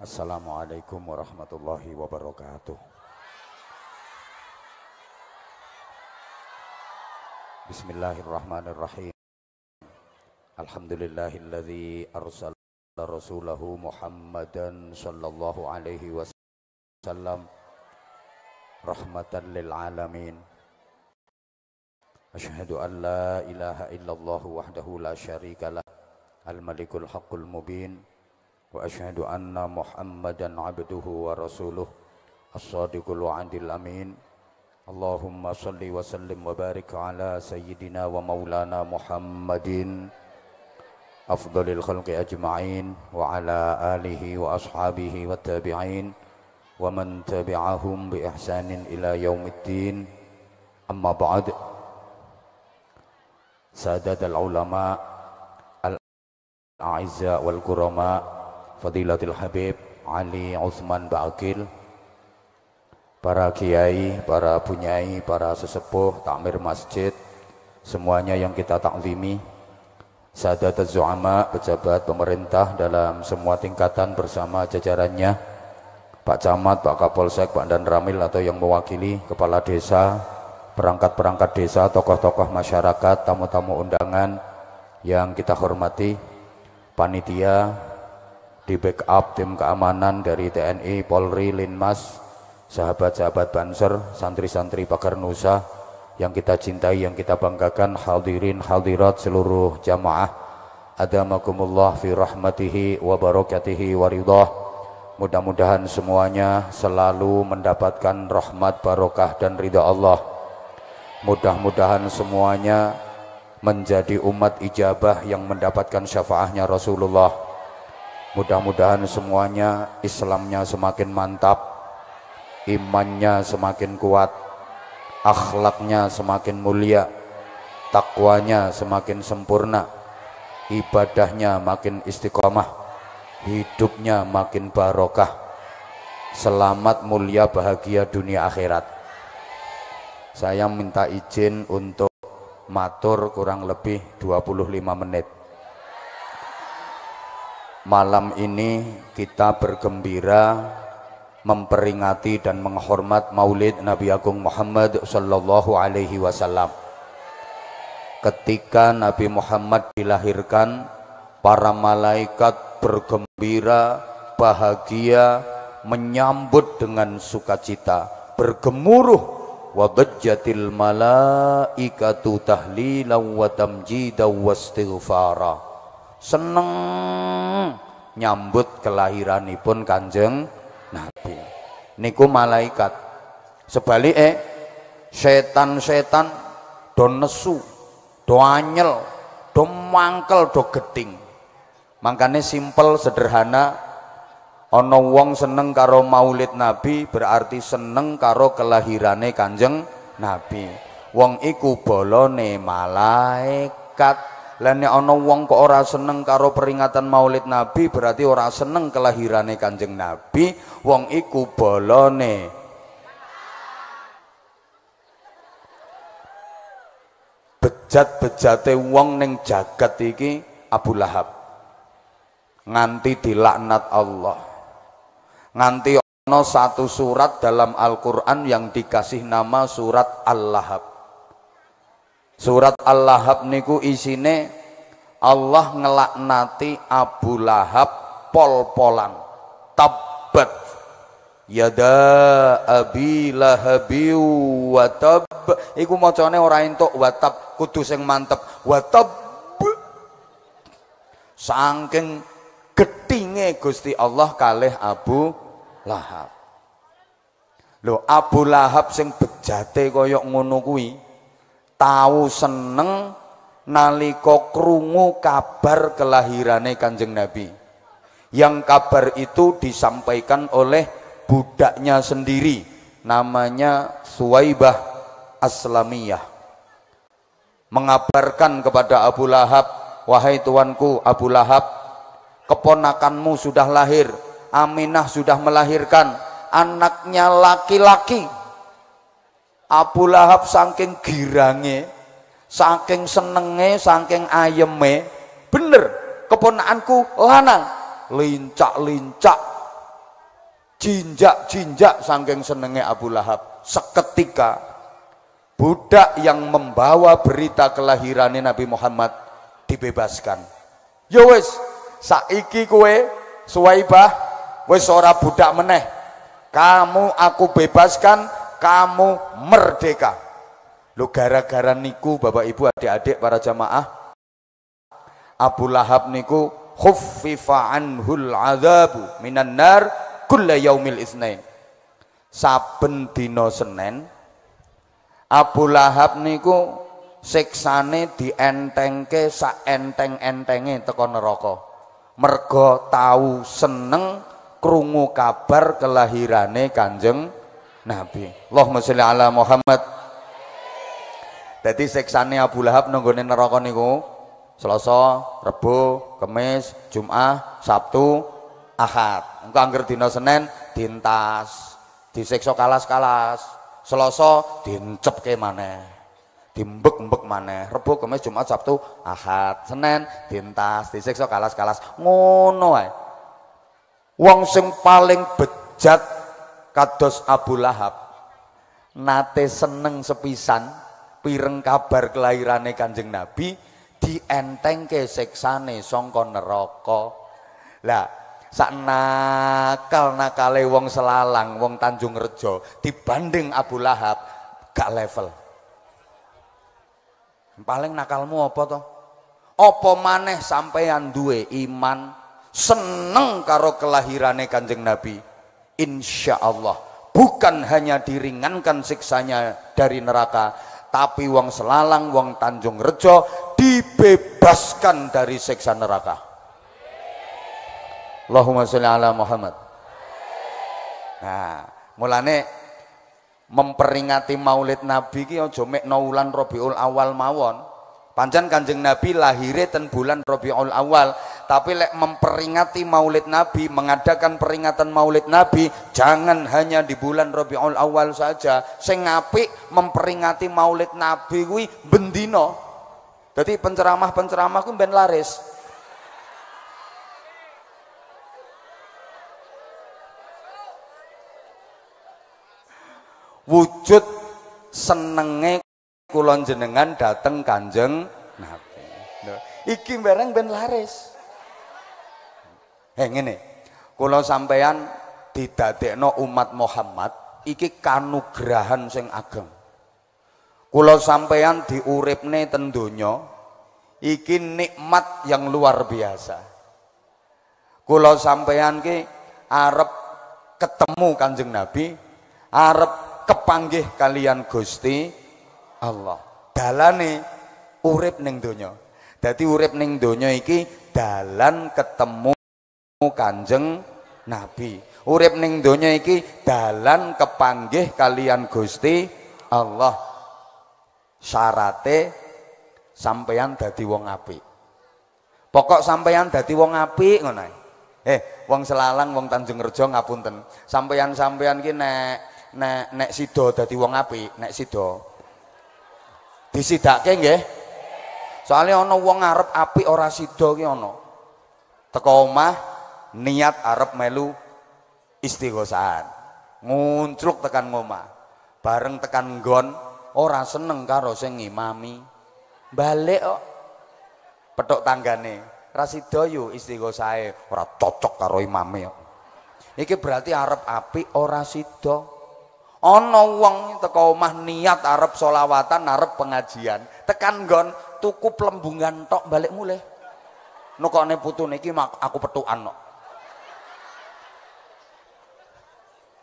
Assalamualaikum warahmatullahi wabarakatuh. Bismillahirrahmanirrahim. Alhamdulillahilladzi arsala rasulahu Muhammadan sallallahu alaihi wasallam rahmatan lil alamin. Asyhadu an la ilaha illallah wahdahu la syarikalah al-malikul haqqul mubin. وأشهد أن محمدا عبده ورسوله الصادق الوعد الأمين اللهم صل وسلم وبارك على سيدنا ومولانا محمد أفضل الخلق أجمعين وعلى آله وأصحابه والتابعين ومن تبعهم بإحسان إلى يوم الدين أما بعد سادة العلماء الأعزاء والكرماء Fadilatil Habib Ali Uthman Bakil, para kiai, para punyai, para sesepuh, takmir masjid semuanya yang kita taklimi Sadat Zu'ama, pejabat pemerintah dalam semua tingkatan bersama jajarannya Pak Camat, Pak Kapolsek, Pak Dan Ramil atau yang mewakili Kepala Desa perangkat-perangkat desa, tokoh-tokoh masyarakat, tamu-tamu undangan yang kita hormati, panitia, di backup tim keamanan dari TNI, Polri, Linmas, sahabat-sahabat Banser, santri-santri Pakar Nusa yang kita cintai, yang kita banggakan, hadirin, hadirat seluruh jamaah. Adamakumullah fi rahmatihi wa barakatihi wa ridah. Mudah-mudahan semuanya selalu mendapatkan rahmat, barokah dan ridha Allah. Mudah-mudahan semuanya menjadi umat ijabah yang mendapatkan syafaahnya Rasulullah Mudah-mudahan semuanya Islamnya semakin mantap, imannya semakin kuat, akhlaknya semakin mulia, takwanya semakin sempurna, ibadahnya makin istiqomah, hidupnya makin barokah, selamat mulia bahagia dunia akhirat. Saya minta izin untuk matur kurang lebih 25 menit. Malam ini kita bergembira memperingati dan menghormat Maulid Nabi Agung Muhammad sallallahu alaihi wasallam. Ketika Nabi Muhammad dilahirkan, para malaikat bergembira, bahagia, menyambut dengan sukacita, bergemuruh wabajatil malaikatu tahlilan wa tamjidan wastighfara seneng nyambut kelahiranipun Kanjeng Nabi. Niku malaikat. Sebalik eh, setan-setan do nesu, do anyel, do mangkel, do geting. Makanya simpel sederhana ono wong seneng karo maulid nabi berarti seneng karo kelahirane kanjeng nabi wong iku bolone malaikat lah ono wong kok ora seneng karo peringatan Maulid Nabi berarti ora seneng kelahirane Kanjeng Nabi, wong iku bolone. Bejat-bejate wong neng jagat iki Abu Lahab. Nganti dilaknat Allah. Nganti ono satu surat dalam Al-Qur'an yang dikasih nama surat Al-Lahab. Surat Al-Lahab niku isine Allah ngelaknati Abu Lahab pol-polan. Tabat yada abi lahabiu watab iku macane ora entuk watab kudu sing mantep watab saking getinge Gusti Allah kalih Abu Lahab lho Abu Lahab sing bejate kaya ngono kuwi tahu seneng nalika krungu kabar kelahirane Kanjeng Nabi. Yang kabar itu disampaikan oleh budaknya sendiri namanya Suwaibah Aslamiyah. Mengabarkan kepada Abu Lahab, "Wahai tuanku Abu Lahab, keponakanmu sudah lahir, Aminah sudah melahirkan anaknya laki-laki." Abu Lahab saking girange, saking senenge, saking ayeme, bener keponakanku lanang, lincak-lincak, jinjak-jinjak saking senenge Abu Lahab. Seketika budak yang membawa berita kelahiran Nabi Muhammad dibebaskan. Yo ya saiki kue Suwaibah wes ora budak meneh. Kamu aku bebaskan kamu merdeka. Lu gara-gara niku Bapak Ibu adik-adik para jamaah Abu Lahab niku khuffifa anhul azabu minan nar kulla yaumil isnain. Saben dina Senin Abu Lahab niku siksane dientengke sa enteng-entenge teko neraka. Mergo tahu seneng krungu kabar kelahirane Kanjeng Nabi. Allahumma sholli ala Muhammad. Dadi seksane Abu Lahab nenggone neraka niku Selasa, Rebo, Kamis, Jumat, Sabtu, Ahad. Engko angger dina Senin dintas. Disiksa kalas-kalas. Selasa dincepke maneh. Dimbek-mbek maneh. Rebo, Kamis, Jumat, Sabtu, Ahad. Senin dintas, disiksa kalas-kalas. Ngono ae. Wong sing paling bejat kados Abu Lahab nate seneng sepisan pireng kabar kelahirane Kanjeng Nabi dientengke siksane saka neraka. Lah, sak nakal-nakale wong Selalang, wong Tanjung Rejo dibanding Abu Lahab gak level. Paling nakalmu apa toh? Apa maneh sampeyan duwe iman seneng karo kelahirane Kanjeng Nabi? insya Allah bukan hanya diringankan siksanya dari neraka tapi wong selalang wong Tanjung Rejo dibebaskan dari siksa neraka Allahumma sholli ala Muhammad nah mulane memperingati maulid nabi ki aja mekno wulan Rabiul Awal mawon Pancen Kanjeng Nabi lahirnya ten bulan Rabiul Awal, tapi lek memperingati Maulid Nabi, mengadakan peringatan Maulid Nabi, jangan hanya di bulan Rabiul Awal saja. Sing apik memperingati Maulid Nabi kuwi bendino. Jadi penceramah-penceramah kuwi ben laris. Wujud senenge kulon jenengan dateng kanjeng nabi iki bareng ben laris eh ngene kula sampean didadekno umat Muhammad iki kanugrahan sing ageng kula sampean diuripne ten donya iki nikmat yang luar biasa kula sampean ki arep ketemu Kanjeng Nabi arep kepanggih kalian Gusti Allah. Dalane urip ning donya. Dadi urip ning donya iki dalan ketemu Kanjeng Nabi. Urip ning donya iki dalan kepanggih kalian Gusti Allah. Syarate sampeyan dadi wong api, Pokok sampeyan dadi wong api ngono Eh, wong Selalang, wong tanjung rejo ngapunten. Sampeyan-sampeyan ki nek nek nek sida dadi wong apik, nek sida disidake nggih soalnya ana wong arep api ora sida ki ana teko omah niat arep melu istighosahan nguncluk tekan omah. bareng tekan nggon ora seneng karo sing ngimami balik kok petuk tanggane sida yo istighosahe ora cocok karo imame kok iki berarti arep api ora sida Ono wong teko mah niat arep solawatan arep pengajian tekan gon tuku plembungan tok balik mulai nukone niki niki, aku petukan anok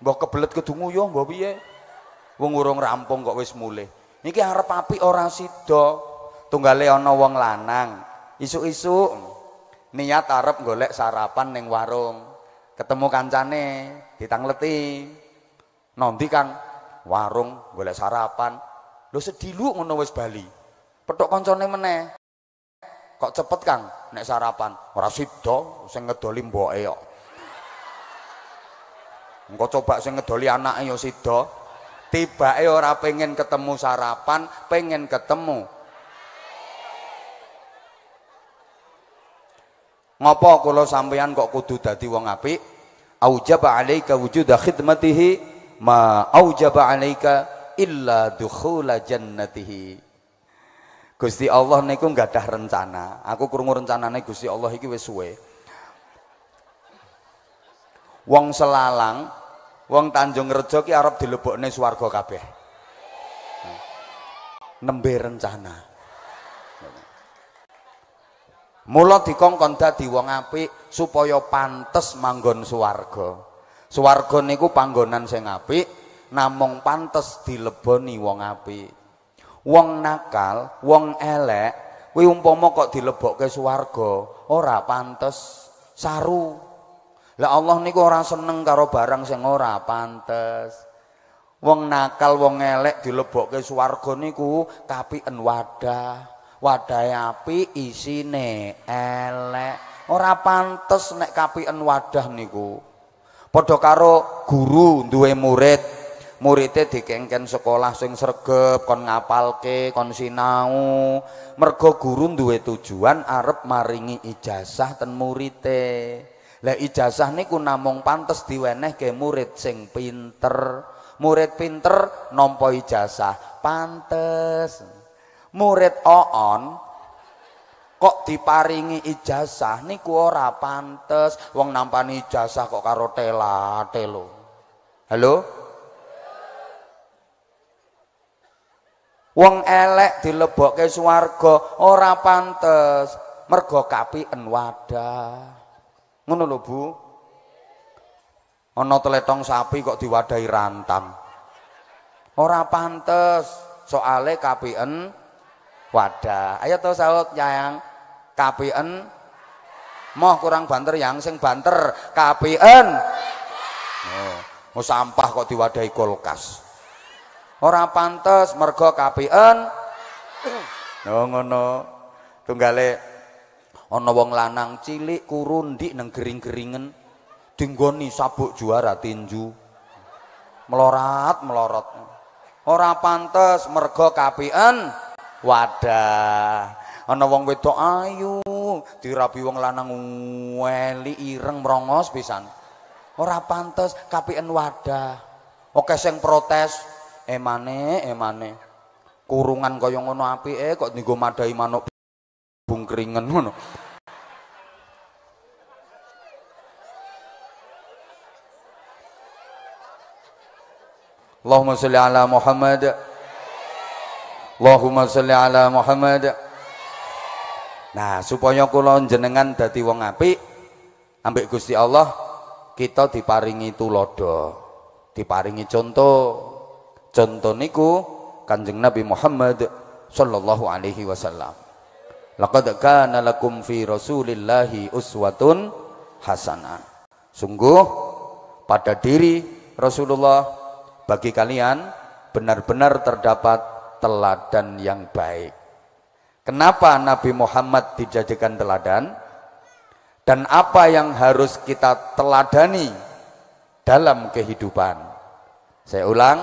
mbok kebelet kedungu yo mbok piye wong urung rampung kok wis mulai Niki arep api ora sida tunggale ana wong lanang Isu-isu, niat arep golek sarapan neng warung ketemu kancane ditangleti Nanti Kang warung golek sarapan. Lho sedih lu ngono wis bali. Petuk koncone meneh. Kok cepet Kang nek sarapan. Ora sida sing ngedoli mboke kok. Engko coba sing ngedoli anake ya sida. Tibake ora pengen ketemu sarapan, pengen ketemu Ngopo kalau sampeyan kok kudu dadi wong apik? Aujaba alaika wujuda khidmatihi ma aujaba alaika illa dukhula jannatihi Gusti Allah niku nggak ada rencana. Aku krungu rencanane Gusti Allah iki wis suwe. Wong Selalang, wong Tanjung Rejo ki arep dilebokne swarga kabeh. Nembe rencana. Mula dikongkon dadi wong apik supaya pantes manggon swarga. Swarga niku panggonan sing apik, namung pantes dileboni wong apik. Wong nakal, wong elek, kuwi umpama kok dilebokke swarga, ora pantes, saru. Lah Allah niku ora seneng karo barang sing ora pantes. Wong nakal, wong elek dilebokke swarga niku kapien wadah. Wadahe apik, isine elek. Ora pantes nek kapien wadah niku. Padha karo guru duwe murid, muridnya dikengken sekolah sing sregep, kon ngapalke, kon sinau. Mergo guru duwe tujuan arep maringi ijazah ten murite, Lah ijazah niku namung pantes diwenehke murid sing pinter. Murid pinter nampa ijazah, pantes. Murid oon kok diparingi ijazah niku ora pantes wong nampani ijazah kok karo telate lho halo wong elek dilebokke swarga ora pantes mergo en wadah ngono lho Bu ana teletong sapi kok diwadahi rantang ora pantes soale en wadah ayo to saut sayang KPN moh kurang banter yang sing banter KPN oh, oh, sampah kok diwadahi kulkas ora pantes mergo KPN no oh, ngono tunggale ana wong lanang cilik kurundi neng gering-geringen dinggoni sabuk juara tinju melorat melorot ora pantes mergo KPN wadah ana wong wedok ayu dirabi wong lanang weli ireng merongos pisan ora pantes kapien wadah oke sing protes emane eh, emane eh, kurungan kaya ngono apike kok nggo madahi manuk bungkringen ngono Allahumma salli ala Muhammad Allahumma salli ala Muhammad Nah, supaya kula jenengan dadi wong apik ambek Gusti Allah kita diparingi tulodo, diparingi contoh. Contoh niku Kanjeng Nabi Muhammad sallallahu alaihi wasallam. Laqad kana lakum fi Rasulillahi uswatun hasanah. Sungguh pada diri Rasulullah bagi kalian benar-benar terdapat teladan yang baik. Kenapa Nabi Muhammad dijadikan teladan? Dan apa yang harus kita teladani dalam kehidupan? Saya ulang,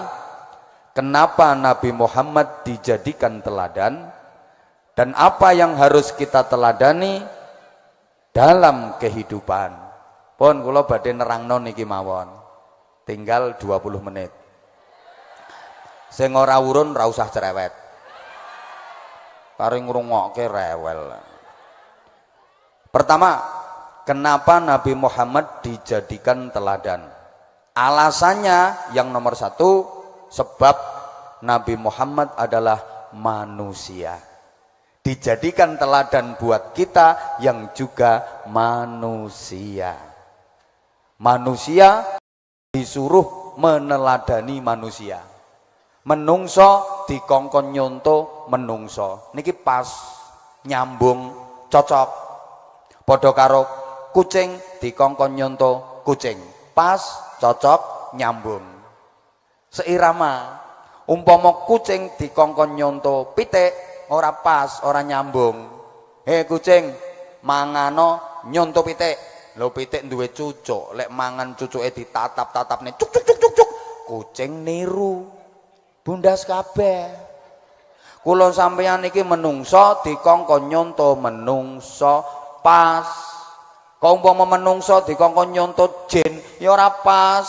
kenapa Nabi Muhammad dijadikan teladan? Dan apa yang harus kita teladani dalam kehidupan? Pun kula badhe nerangno niki mawon. Tinggal 20 menit. Sing ora urun ra usah cerewet karo ke rewel pertama kenapa Nabi Muhammad dijadikan teladan alasannya yang nomor satu sebab Nabi Muhammad adalah manusia dijadikan teladan buat kita yang juga manusia manusia disuruh meneladani manusia menungso di kongkon nyonto menungso niki pas nyambung cocok padha karo kucing kongkon nyonto kucing pas cocok nyambung seirama umpama kucing di kongkon nyonto pitik ora pas ora nyambung he kucing mangano nyonto pitik Lo pitik duwe cucuk, lek mangan cucuke ditatap-tatapne cuk cuk cuk cuk cuk. Kucing niru bundas kabeh. kulon sampeyan iki menungso dikongkon nyonto menungso pas. Kau mau menungso dikongkon nyonto jin ya ora pas.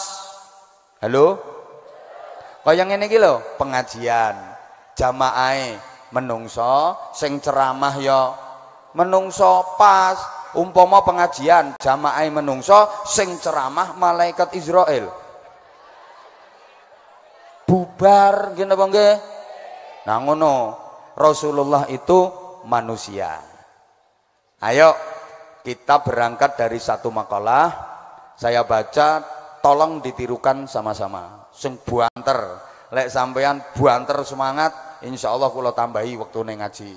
Halo? Kaya yang ini lho, pengajian jamaai e menungso sing ceramah yo, ya menungso pas umpomo pengajian jamaah e menungso sing ceramah malaikat Israel bubar gini bangge, nah ngono Rasulullah itu manusia ayo kita berangkat dari satu makalah saya baca tolong ditirukan sama-sama sing buanter lek sampean buanter semangat insya Allah kulo tambahi waktu ngaji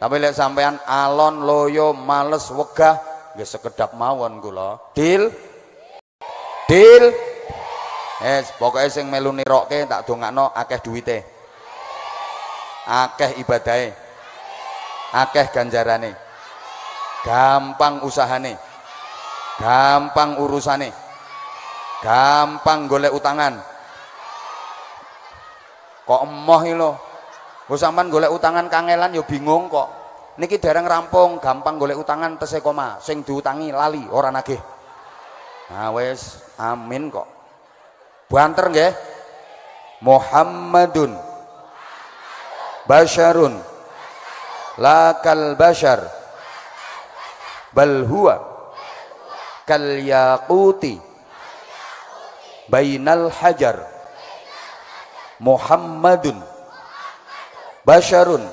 tapi lek sampean alon loyo males wegah gak sekedap mawon kulo deal deal Es eh, pokoknya sing melu nirokke tak dongakno akeh duite Akeh ibadai Akeh ganjarane. Gampang usahane. Gampang urusane. Gampang golek utangan. Kok emoh iki lho. golek utangan kangelan yo ya bingung kok. Niki dereng rampung, gampang golek utangan tesih koma. Sing diutangi lali orang nagih. Nah wes, amin kok. Banter nggih? Muhammadun Basharun Lakal bashar Bal huwa Kal yaquti Bainal hajar Muhammadun Basharun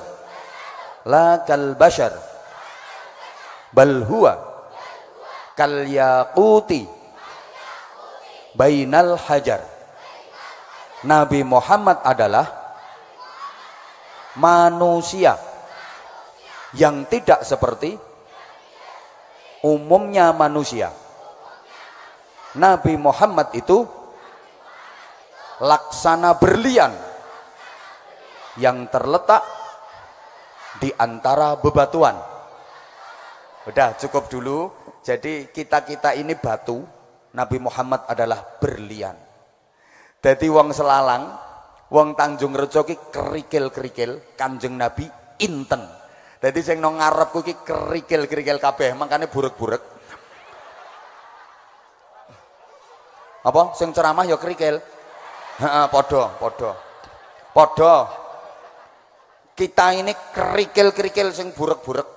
Lakal bashar Bal huwa Kal bainal hajar. Nabi Muhammad adalah manusia yang tidak seperti umumnya manusia. Nabi Muhammad itu laksana berlian yang terletak di antara bebatuan. Udah cukup dulu. Jadi kita-kita ini batu Nabi Muhammad adalah berlian. Jadi wong Selalang, wong Tanjung Rejo ki kerikil-kerikil, Kanjeng Nabi inten. Jadi sing nang ngarep kuwi kerikil-kerikil kabeh, makanya burek-burek. Apa sing ceramah ya kerikil. Heeh, padha, padha. Padha. Kita ini kerikil-kerikil sing burek-burek.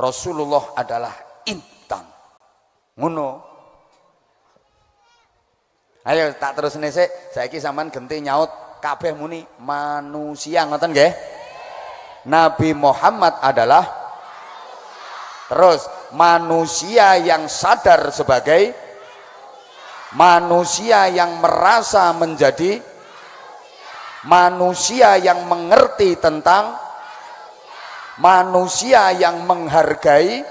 Rasulullah adalah intan. Ngono. Ayo tak terus saya ini sampean genti nyaut kabeh muni manusia ngoten nggih. Nabi Muhammad adalah terus manusia yang sadar sebagai manusia yang merasa menjadi manusia yang mengerti tentang manusia yang menghargai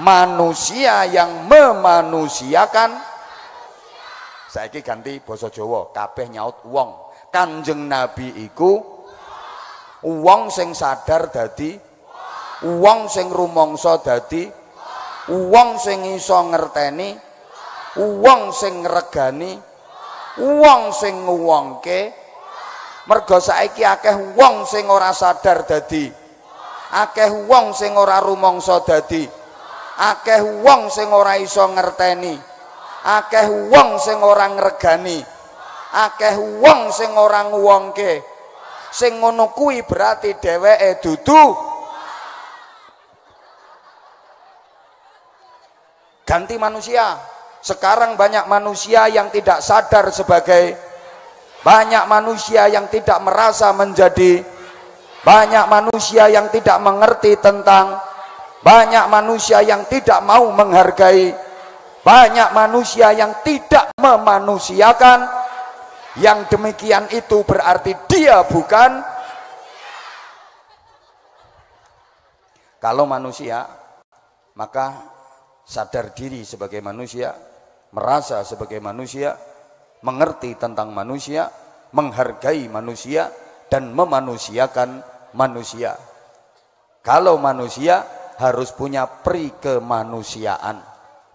manusia yang memanusiakan Saiki ganti basa Jawa, kabeh nyaut wong. Kanjeng Nabi iku wong sing sadar dadi wong sing rumangsa dadi wong sing iso ngerteni wong sing ngregani wong sing nguwongke mergo saiki akeh wong sing ora sadar dadi akeh wong sing ora rumangsa dadi akeh wong sing ora iso ngerteni akeh wong sing orang regani, akeh wong sing ora nguwongke sing ngono kuwi berarti dheweke dudu ganti manusia sekarang banyak manusia yang tidak sadar sebagai banyak manusia yang tidak merasa menjadi banyak manusia yang tidak mengerti tentang banyak manusia yang tidak mau menghargai banyak manusia yang tidak memanusiakan. Yang demikian itu berarti dia bukan Kalau manusia, maka sadar diri sebagai manusia, merasa sebagai manusia, mengerti tentang manusia, menghargai manusia, dan memanusiakan manusia. Kalau manusia harus punya pri kemanusiaan.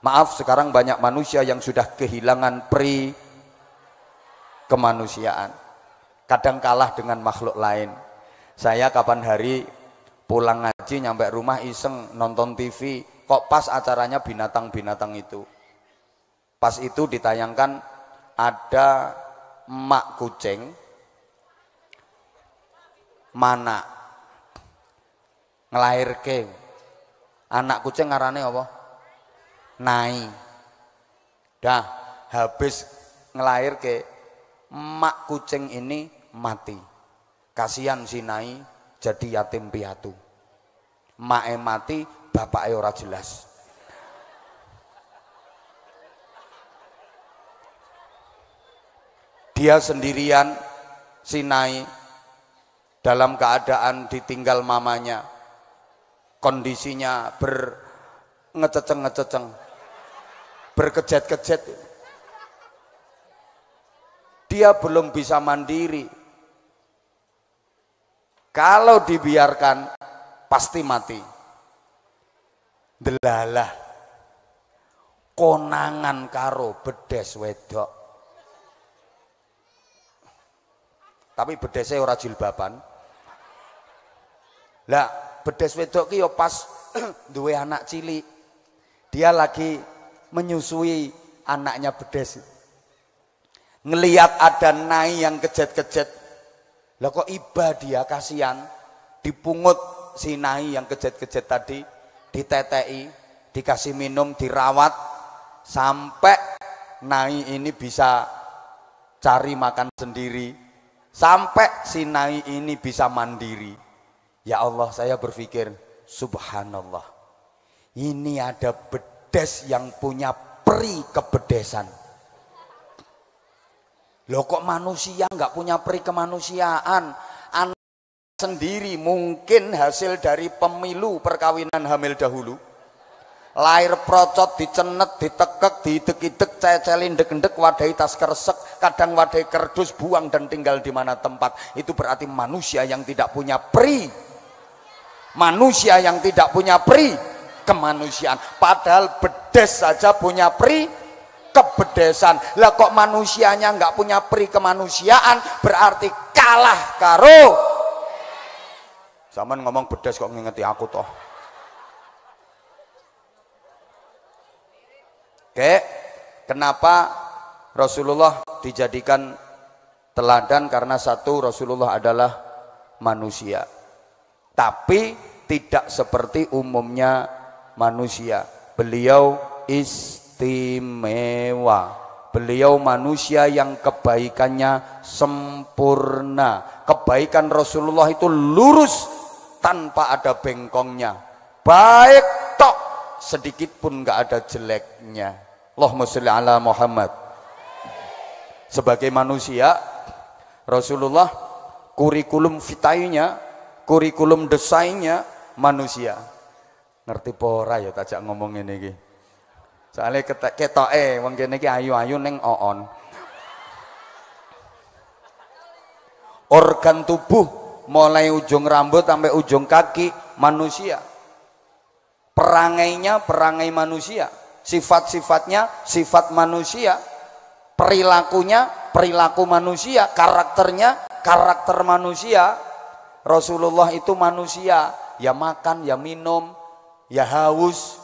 Maaf sekarang banyak manusia yang sudah kehilangan pri kemanusiaan. Kadang kalah dengan makhluk lain. Saya kapan hari pulang ngaji nyampe rumah iseng nonton TV kok pas acaranya binatang-binatang itu. Pas itu ditayangkan ada mak kucing mana ngelahirke anak kucing ngarane allah nai. Dah habis ngelahir ke mak kucing ini mati. Kasihan si nai jadi yatim piatu. mak mati, bapaknya ora jelas. Dia sendirian si nai dalam keadaan ditinggal mamanya kondisinya ber ngececeng ngececeng berkejet-kejet Dia belum bisa mandiri. Kalau dibiarkan pasti mati. Delalah. Konangan karo bedes wedok. Tapi bedesnya orang jilbaban. Lah, bedes wedok ki ya pas duwe anak cilik. Dia lagi menyusui anaknya bedes. Ngeliat ada nai yang kejet-kejet. Lah kok iba dia kasihan dipungut si nai yang kejet-kejet tadi ditetei, dikasih minum, dirawat sampai nai ini bisa cari makan sendiri sampai si nai ini bisa mandiri. Ya Allah, saya berpikir subhanallah. Ini ada bedah bedes yang punya peri kebedesan. Loh kok manusia nggak punya peri kemanusiaan? Anak sendiri mungkin hasil dari pemilu perkawinan hamil dahulu. Lahir procot, dicenet, ditekek, diitek idek cecelin, deg-deg, wadai tas keresek, kadang wadai kerdus, buang dan tinggal di mana tempat. Itu berarti manusia yang tidak punya peri. Manusia yang tidak punya peri kemanusiaan. Padahal bedes saja punya pri kebedesan. Lah kok manusianya nggak punya pri kemanusiaan berarti kalah karo. Zaman ngomong bedes kok ngingeti aku toh. Oke, kenapa Rasulullah dijadikan teladan karena satu Rasulullah adalah manusia. Tapi tidak seperti umumnya manusia. Beliau istimewa. Beliau manusia yang kebaikannya sempurna. Kebaikan Rasulullah itu lurus tanpa ada bengkongnya. Baik tok, sedikit pun nggak ada jeleknya. Allahumma sholli ala Muhammad. Sebagai manusia, Rasulullah kurikulum vitainya, kurikulum desainnya manusia Ngerti pora ya tajak ngomong soalnya iki. Soale eh wong kene ki ayu-ayu ning oon. Organ tubuh mulai ujung rambut sampai ujung kaki manusia. Perangainya perangai manusia, sifat-sifatnya sifat manusia, perilakunya perilaku manusia, karakternya karakter manusia. Rasulullah itu manusia, ya makan, ya minum, ya haus,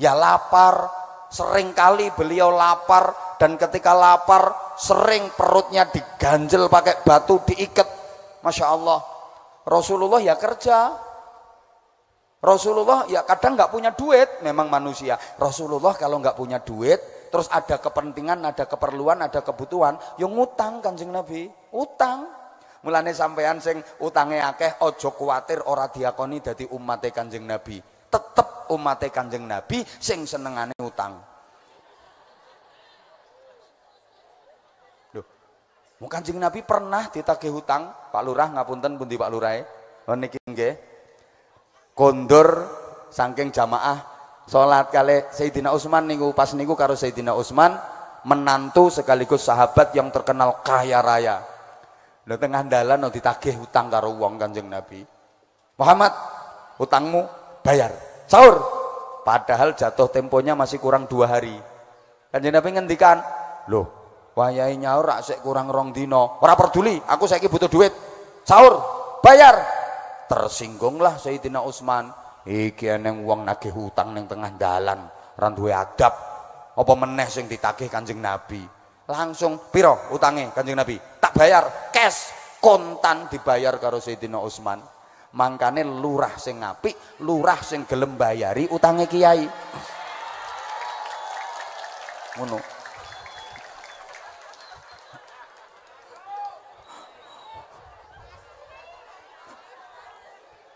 ya lapar. sering kali beliau lapar dan ketika lapar sering perutnya diganjel pakai batu diikat. Masya Allah. Rasulullah ya kerja. Rasulullah ya kadang nggak punya duit, memang manusia. Rasulullah kalau nggak punya duit, terus ada kepentingan, ada keperluan, ada kebutuhan, yo ya ngutang Kanjeng Nabi, utang. Mulane sampean sing utange akeh ojo kuatir ora diakoni dadi umate Kanjeng Nabi tetep umate Kanjeng Nabi sing senengane utang. Loh, Kanjeng Nabi pernah ditagih hutang? Pak Lurah ngapunten pundi Pak Lurah? Oh, niki nggih. Kondur saking jamaah sholat kali Sayyidina Utsman niku pas niku karo Sayyidina Utsman menantu sekaligus sahabat yang terkenal kaya raya. Lah tengah dalan ditagih hutang karo uang Kanjeng Nabi. Muhammad, hutangmu bayar sahur padahal jatuh temponya masih kurang dua hari kan jadi Nabi ngendikan loh wayai nyaur asik kurang rong dino ora peduli aku saya butuh duit sahur bayar tersinggunglah Sayyidina Utsman iki eneng uang nagih hutang neng tengah dalan Randuwe duwe adab apa meneh sing ditagih Kanjeng Nabi langsung piro utange Kanjeng Nabi tak bayar cash kontan dibayar karo Sayyidina Utsman mangkane lurah sing apik lurah sing gelem bayari utange kiai ngono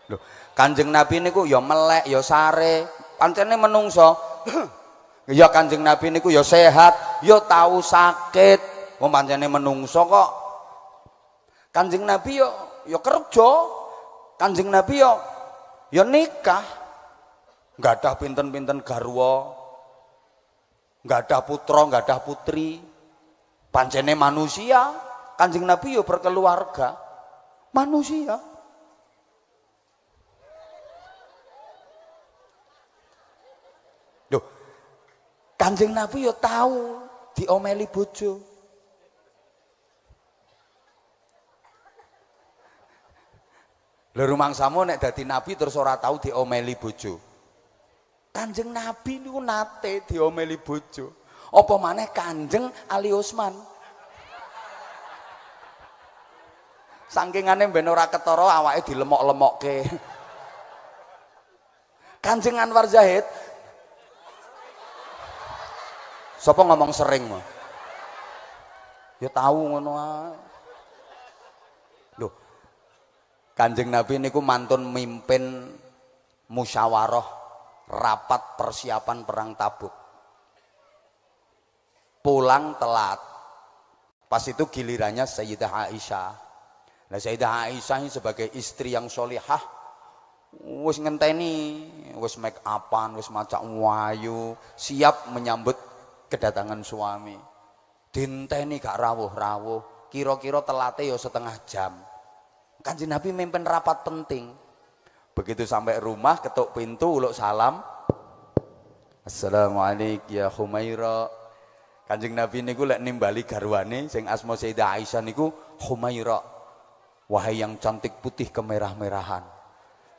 Loh, Kanjeng Nabi niku ya melek, ya sare. Pancene menungso. ya Kanjeng Nabi niku ya sehat, ya tahu sakit. Wong pancene menungso kok. Kanjeng Nabi ya ya kerja, Kanjeng Nabi yo yo nikah. Enggak ada pinten-pinten garwo, nggak ada putra, nggak ada putri. Pancene manusia. Kanjeng Nabi yo berkeluarga. Manusia. Duh. Kanjeng Nabi yo tahu diomeli bojo. Lho rumangsamu nek dadi nabi terus ora tahu diomeli bojo. Kanjeng Nabi niku nate diomeli bojo. Apa maneh Kanjeng Ali Usman. Sangkingane ben ora ketara awake dilemok-lemokke. Kanjeng Anwar Zahid sopo ngomong sering mah? Ya tahu ngono ae. Kanjeng Nabi ini ku mantun mimpin musyawarah rapat persiapan perang Tabuk. Pulang telat. Pas itu gilirannya Sayyidah Aisyah. Nah Sayyidah Aisyah ini sebagai istri yang solihah wis ngenteni, wis make upan, wis maca wayu, siap menyambut kedatangan suami. Dinteni gak rawuh-rawuh, kira-kira telate ya setengah jam. Kanjeng Nabi memimpin rapat penting. Begitu sampai rumah ketuk pintu uluk salam. Assalamualaikum ya Humaira. Kanjeng Nabi niku lek nimbali garwane sing asma Sayyidah Aisyah niku Humaira. Wahai yang cantik putih kemerah-merahan.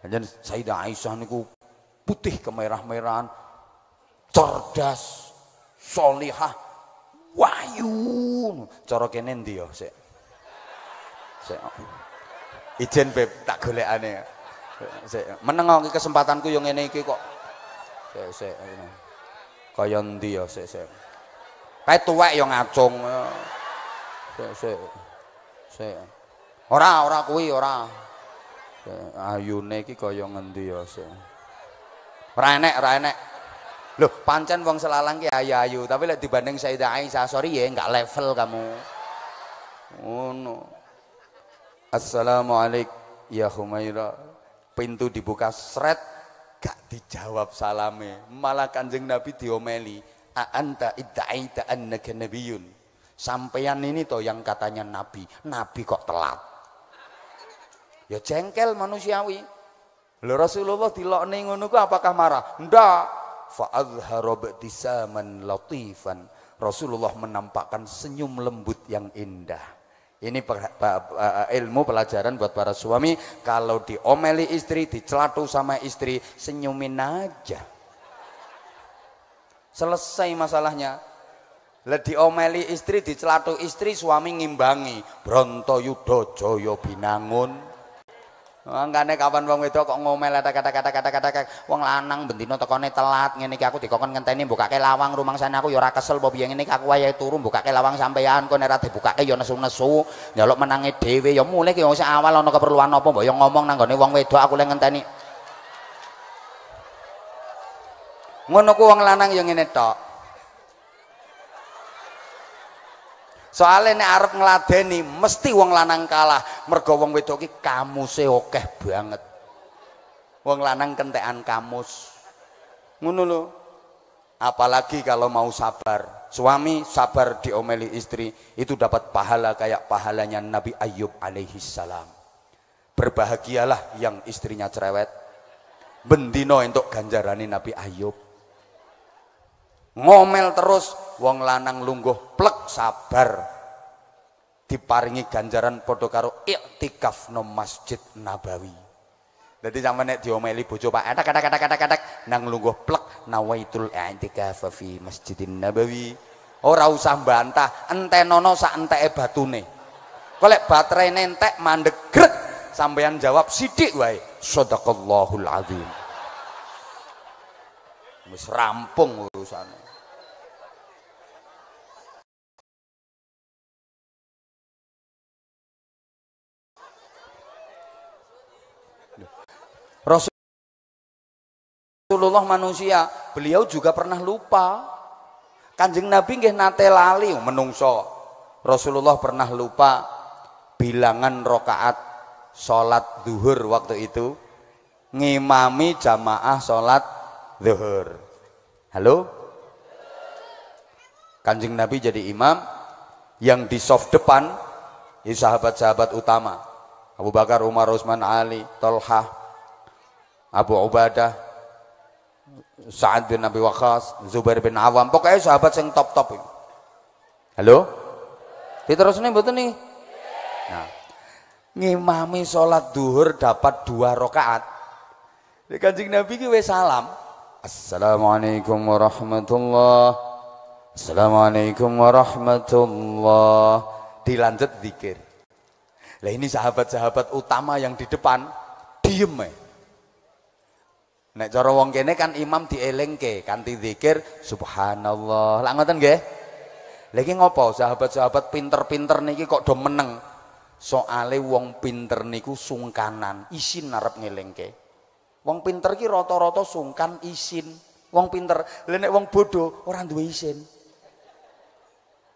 Kanjeng Sayyidah Aisyah niku putih kemerah-merahan, cerdas, solihah, wahyu. Cara kene ndi yo sik. Sik. Ijen beb, tak golekane. Meneng menengok kesempatanku yang ngene iki kok. Sik sik. Kaya ndi ya sik sik. Kae tuwek yo ngacung. Sik sik. Sik. Ora ora kuwi ora. Ayune iki kaya ngendi ya sik. Ora enek, ora enek. Loh, pancen wong Selalang ki ayu-ayu, tapi lek dibanding Sayyidah Aisyah, sorry ya, enggak level kamu. Ngono. Oh, Assalamualaikum ya Humaira. Pintu dibuka seret gak dijawab salame. Malah Kanjeng Nabi diomeli, "A anta idda'aita annaka nabiyyun." Sampeyan ini toh yang katanya nabi, nabi kok telat. Ya jengkel manusiawi. Lho Rasulullah dilokne ngono ku apakah marah? Ndak. Fa azhara latifan. Rasulullah menampakkan senyum lembut yang indah ini eh, ilmu pelajaran buat para suami. Kalau diomeli istri, dicelatu sama istri, senyumin aja. Selesai masalahnya. Ledi diomeli istri, dicelatu istri, suami ngimbangi. Bronto yudo joyo binangun. Mangkane kapan wong wedok kok ngomel kata-kata-kata-kata wong lanang bendina tekone telat ngene iki aku dikokon ngenteni mbukake lawang sana aku ya ora kesel apa piye ngene iki aku wayahe turu mbukake lawang sampean kok nek ora dibukake ya nesu-nesu nyolok menange dhewe ya mulih ki sing awal ana keperluan apa mbok ya ngomong nang gone wong wedok aku lek ngenteni ngono ku wong lanang ya ngene tok Soalnya ini Arab ngeladeni mesti wong lanang kalah. Mergo wong wedok kamu kamuse banget. Wong lanang kentean kamus. Ngono lo Apalagi kalau mau sabar. Suami sabar diomeli istri itu dapat pahala kayak pahalanya Nabi Ayub alaihi salam. Berbahagialah yang istrinya cerewet. Bendino untuk ganjarani Nabi Ayub ngomel terus wong lanang lungguh plek sabar diparingi ganjaran podo karo iktikaf no Masjid Nabawi jadi sama nek diomeli bojo Pak kata kata kata kata kata nang lungguh plek nawaitul iktikaf fi Masjidin Nabawi ora usah bantah ente nono sak e batune kolek baterai nentek mandek gret sampeyan jawab sidik wae sadaqallahul azim wis rampung urusane Rasulullah manusia, beliau juga pernah lupa. Kanjeng Nabi nggih nate lali menungso. Rasulullah pernah lupa bilangan rokaat salat zuhur waktu itu ngimami jamaah salat zuhur. Halo? Kanjeng Nabi jadi imam yang di soft depan di sahabat-sahabat utama Abu Bakar, Umar, Utsman, Ali, Tolhah, Abu Ubadah, Sa'ad bin Nabi Waqas, Zubair bin Awam, pokoknya sahabat yang top-top ini. Halo? Diterusne betul nih. Nah, ngimami sholat duhur dapat dua rakaat. Di kancing Nabi ki salam. Assalamualaikum warahmatullah. Assalamualaikum warahmatullah. Dilanjut zikir. Lah ini sahabat-sahabat utama yang di depan diem Eh. Nek cara wong kene kan imam dielengke, kanthi zikir subhanallah. Lah ngoten nggih? ngopo sahabat-sahabat pinter-pinter niki kok do meneng? Soale wong pinter niku sungkanan, isin arep ngelengke. Wong pinter ki rata-rata sungkan isin. Wong pinter, lha nek wong bodoh ora duwe isin.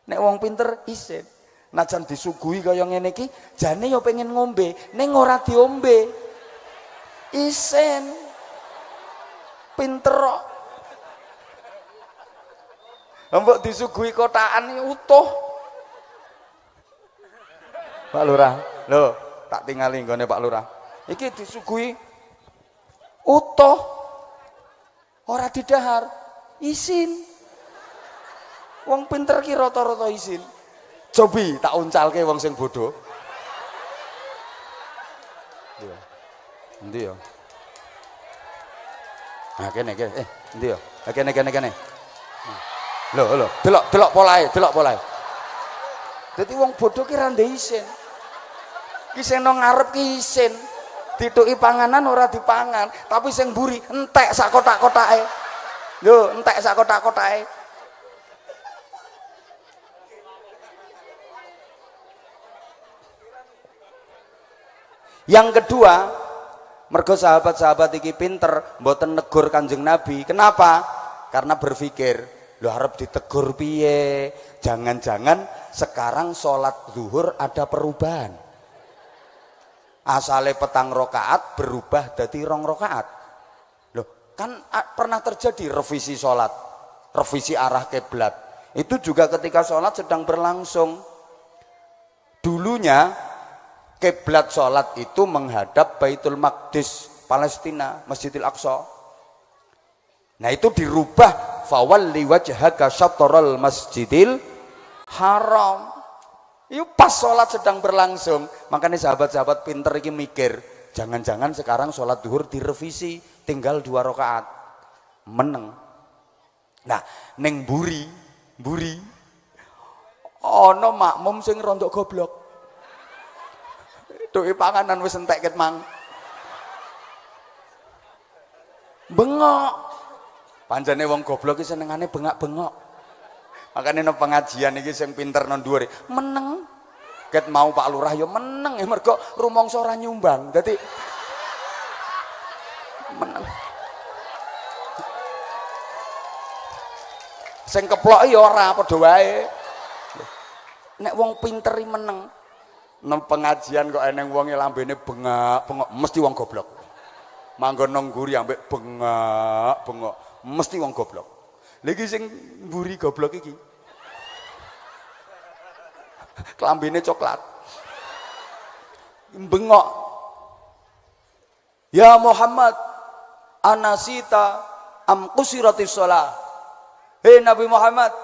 Nek wong pinter isin. Najan disuguhi kaya ngene iki, jane yo ya pengen ngombe, ning ora diombe. Isin pinter kok. disuguhi kotaan utuh. Pak Lurah, lo tak tingali nggone Pak Lurah. Iki disuguhi utuh. Ora didahar, isin. Wong pinter ki rata-rata isin. Cobi tak uncalke wong sing bodoh. Iya. Endi ya? Nah kene kene eh endi yo? Eh, kene kene kene. Lho lho, delok delok polahe, delok polahe. Dadi wong bodoh ki ra isin. Ki sing nang ngarep ki isin. Dituki panganan ora dipangan, tapi sing mburi entek sak kotak-kotake. Lho, entek sak kotak-kotake. Yang kedua, mergo sahabat-sahabat iki pinter mboten negur kanjeng nabi kenapa karena berpikir lu harap ditegur piye jangan-jangan sekarang sholat zuhur ada perubahan asale petang rokaat berubah jadi rong rokaat loh kan pernah terjadi revisi sholat revisi arah keblat itu juga ketika sholat sedang berlangsung dulunya kiblat sholat itu menghadap Baitul Maqdis Palestina Masjidil Aqsa nah itu dirubah fawalli wajhaka syatrul masjidil haram itu pas sholat sedang berlangsung makanya sahabat-sahabat pinter ini mikir jangan-jangan sekarang sholat duhur direvisi tinggal dua rakaat meneng nah neng buri buri ono makmum sing rontok goblok Doi panganan wis entek ket mang. Bengok. Panjane wong goblok iki senengane bengak-bengok. makanya nang pengajian iki sing pinter nang dhuwur meneng. Ket mau Pak Lurah ya meneng ya mergo rumangsa ora nyumbang. jadi meneng. Sing keplok ya ora padha wae. Nek wong pinteri meneng, nang pengajian kok eneng wonge lambene bengak bengok mesti wong goblok manggon nang guri ambek bengak bengok mesti wong goblok lagi sing mburi goblok iki kelambine coklat bengok ya Muhammad anasita am kusirati sholah hei Nabi Muhammad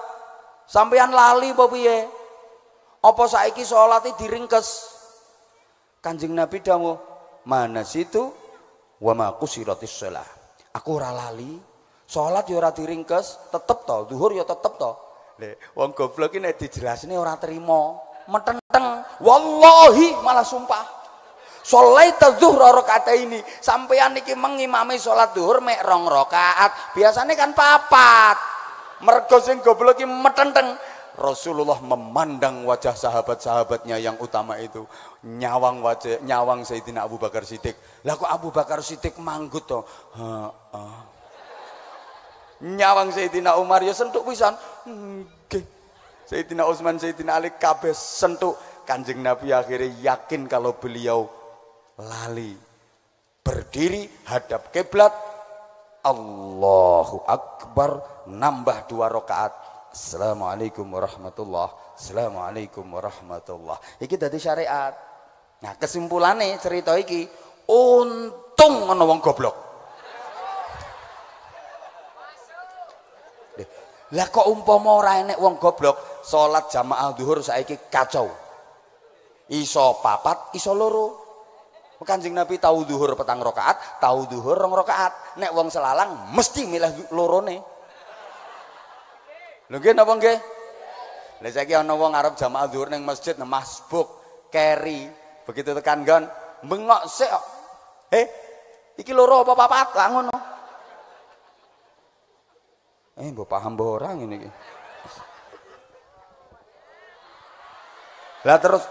sampean lali apa piye apa saiki salate diringkes? Kanjeng Nabi dawuh, "Mana situ wa ma roti shalah." Aku ora lali, sholat ya ora diringkes, tetep to, zuhur ya tetep to. Lek wong goblok iki nek dijelasne ora terima, metenteng. Wallahi malah sumpah. Sholaita zuhra rakaat ini sampean iki mengimami sholat zuhur mek rong rakaat. Biasane kan papat. Mergo sing goblok iki metenteng Rasulullah memandang wajah sahabat-sahabatnya yang utama itu nyawang wajah nyawang Sayyidina Abu Bakar Siddiq lah kok Abu Bakar Siddiq manggut to nyawang Sayyidina Umar ya sentuk pisan nggih Sayyidina Utsman Sayyidina Ali kabeh sentuk Kanjeng Nabi akhirnya yakin kalau beliau lali berdiri hadap kiblat Allahu Akbar nambah dua rakaat Assalamualaikum warahmatullah. Assalamualaikum warahmatullah. Iki dadi syariat. Nah, kesimpulannya cerita iki untung ana wong goblok. Lah kok umpama ora enek wong goblok, salat jamaah zuhur saiki kacau. Iso papat, iso loro. Kanjeng Nabi tahu duhur petang rokaat, tahu duhur rong rokaat. Nek wong selalang mesti milih lorone. Lho nggih napa nggih? Lah saiki ana wong arep jamaah zuhur ning masjid nah, masbuk, keri, begitu tekan nggon bengok sik Eh, iki loro apa papat lah ngono. Eh, mbok paham mbok ora ngene iki. Lah terus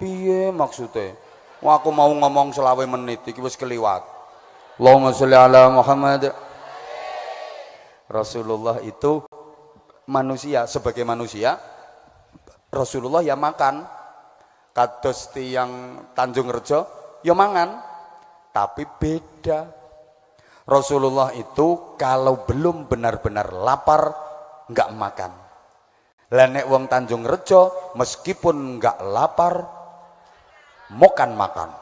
piye maksudnya? Wah aku mau ngomong selawe menit iki wis keliwat. Allahumma sholli ala Muhammad. Rasulullah itu manusia sebagai manusia Rasulullah ya makan kados tiang Tanjung Rejo ya mangan tapi beda Rasulullah itu kalau belum benar-benar lapar nggak makan lenek wong Tanjung Rejo meskipun nggak lapar mokan makan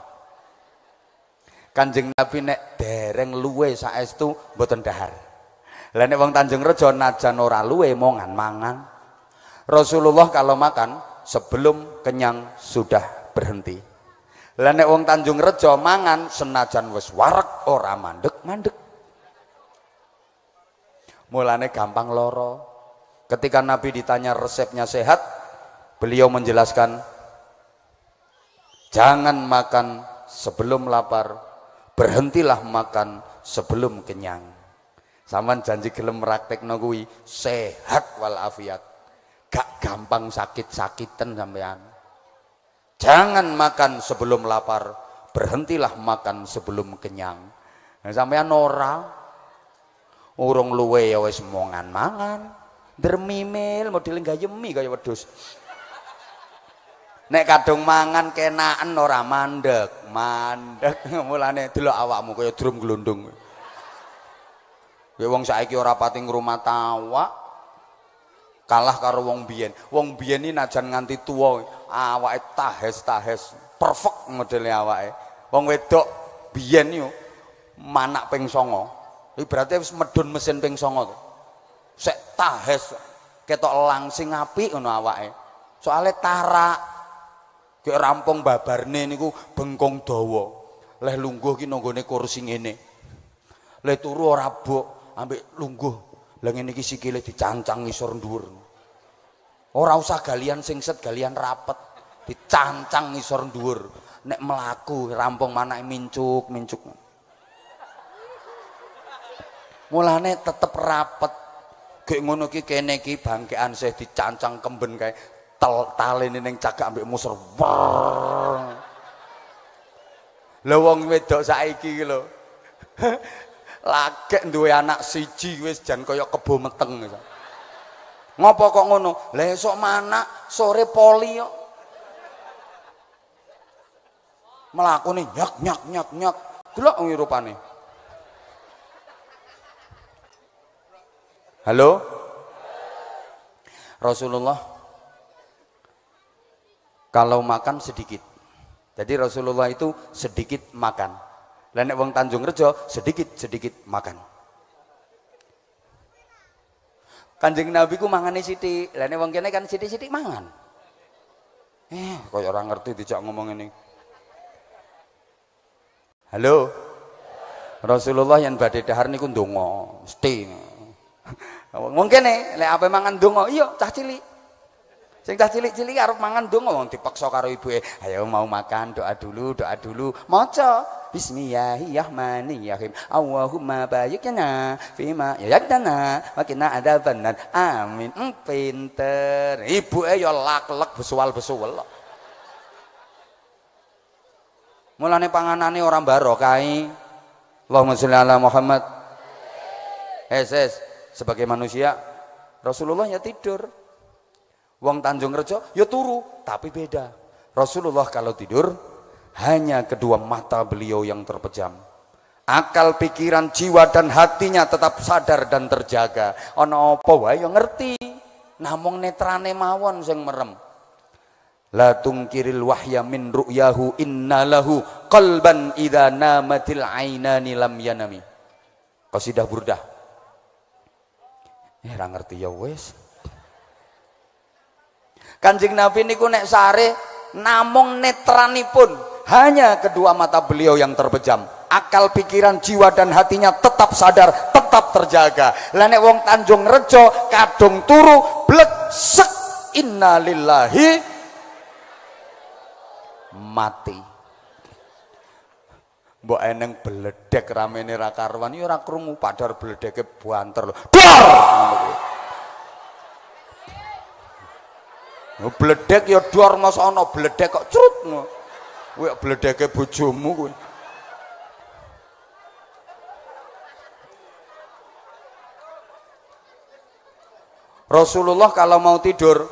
kanjeng Nabi nek dereng luwe saestu boten dahar lah uang wong Tanjung Rejo najan ora luwe mongan mangan. Rasulullah kalau makan sebelum kenyang sudah berhenti. Lah uang wong Tanjung Rejo mangan senajan wes warak ora mandek mandek. Mulane gampang loro. Ketika Nabi ditanya resepnya sehat, beliau menjelaskan jangan makan sebelum lapar, berhentilah makan sebelum kenyang. Saman janji gelem praktekno kuwi sehat walafiat Gak gampang sakit sakitan sampean. Jangan makan sebelum lapar, berhentilah makan sebelum kenyang. Nah, sampean ora urung luwe ya wes mongan mangan. Dermimil model yemi kaya wedhus. Nek kadung mangan kenaan ora mandek, mandek mulane delok awakmu kaya drum gelundung wong saiki ora pati ngrumat tawa, Kalah karo wong biyen. Wong biyen iki najan nganti tuwa awake tahes-tahes, perfect modele awake. Wong wedok biyen yo manak ping 9. Berarti wis medun mesin ping songo to. Sek tahes ketok langsing apik ngono awake. Soale tarak Kek rampung babarne niku bengkong dawa. Leh lungguh ki nanggone kursi ngene. Leh turu ora bok ambek lungguh lah ngene iki sikile dicancang ngisor dhuwur ora usah galian singset galian rapet dicancang ngisor dhuwur nek melaku rampung mana mincuk mincuk mulane tetep rapet gek ngono ki kene ki bangkean saya dicancang kemben kae tel talene neng cagak ambek musor, wow. wong wedok saiki lo. lagi dua anak siji wis jan kaya kebo meteng ngopo kok ngono lah mana sore poli melaku nih nyak nyak nyak nyak delok ngirupane halo Rasulullah kalau makan sedikit jadi Rasulullah itu sedikit makan Lainnya uang wong Tanjung Rejo sedikit-sedikit makan. Kanjeng Nabi ku mangan di sini, lainnya wong kene kan sini sini mangan. Eh, kok ya orang ngerti dijak ngomong ini. Halo. Rasulullah yang badai dahar niku dongo, mesti. Wong kene le apa mangan dongo? Iyo, cah cilik. Sing cah cilik-cilik arep mangan dongo. wong dipaksa ibu eh, ayo mau makan, doa dulu, doa dulu, moco. Bismillahirrahmanirrahim. Allahumma barik lana ma yadana wa qina adzabannar. Amin. Hmm, pinter. Ibu e eh, yo ya lek besual besual Mulane panganane orang barokai. Allahumma sholli ala Muhammad. Heses eh, sebagai manusia Rasulullah ya tidur. Wong Tanjung Rejo ya turu, tapi beda. Rasulullah kalau tidur hanya kedua mata beliau yang terpejam akal pikiran jiwa dan hatinya tetap sadar dan terjaga Ono apa wae ya ngerti namung netrane mawon sing merem la tungkiril wahya min ru'yahu innalahu qalban idza namatil ainani lam yanami qasidah burdah eh ngerti ya wis Kanjeng Nabi niku nek sare namung netranipun hanya kedua mata beliau yang terpejam. Akal pikiran jiwa dan hatinya tetap sadar, tetap terjaga. lene wong Tanjung Rejo kadung turu blek sek innalillahi mati. Mbok eneng beledek ramene ra karwan ya ora krungu beledek ke banter lho. Dor! Bledek ya dor mas ana bledek kok crut Wek bledeke bojomu kuwi. Rasulullah kalau mau tidur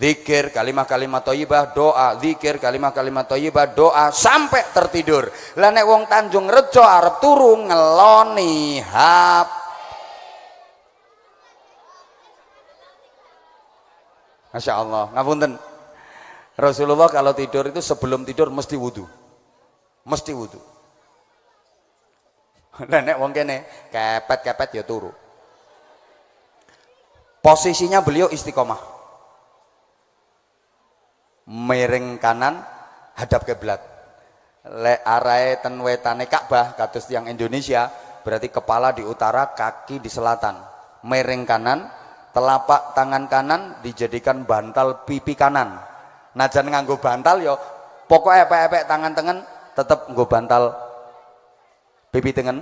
zikir kalimat-kalimat thayyibah doa zikir kalimat-kalimat thayyibah doa sampai tertidur lah nek wong Tanjung Rejo arep turu ngeloni hap Masya Allah ngapunten Rasulullah kalau tidur itu sebelum tidur mesti wudhu. Mesti wudhu. nenek nek wong kene kepet-kepet ya turu. Posisinya beliau istiqomah. Miring kanan hadap kiblat. Le arae ten wetane Ka'bah kados yang Indonesia, berarti kepala di utara, kaki di selatan. Miring kanan, telapak tangan kanan dijadikan bantal pipi kanan najan nganggo bantal yo ya pokok epek-epek tangan tengen tetep nggo bantal pipi tengen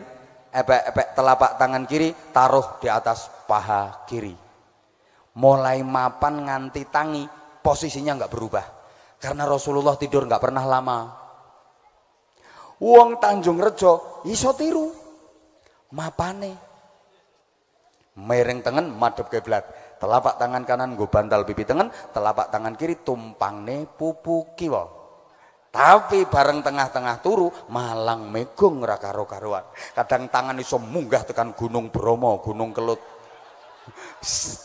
epek-epek telapak tangan kiri taruh di atas paha kiri mulai mapan nganti tangi posisinya nggak berubah karena Rasulullah tidur nggak pernah lama uang Tanjung Rejo iso tiru mapane mereng tengen madep keblat telapak tangan kanan gue bantal pipi tengen telapak tangan kiri tumpangne pupu kiwo. tapi bareng tengah-tengah turu malang megung rakaro karuan kadang tangan iso munggah tekan gunung Bromo gunung kelut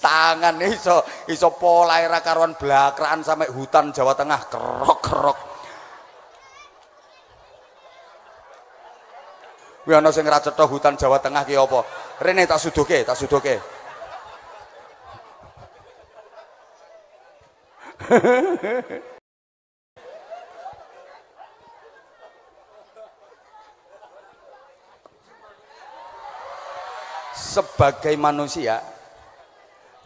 tangan iso iso pola rakaruan karuan belakraan sampai hutan Jawa Tengah kerok-kerok Wih ana sing ra hutan Jawa Tengah ki apa? Rene tak suduhke, tak suduhke. Sebagai manusia,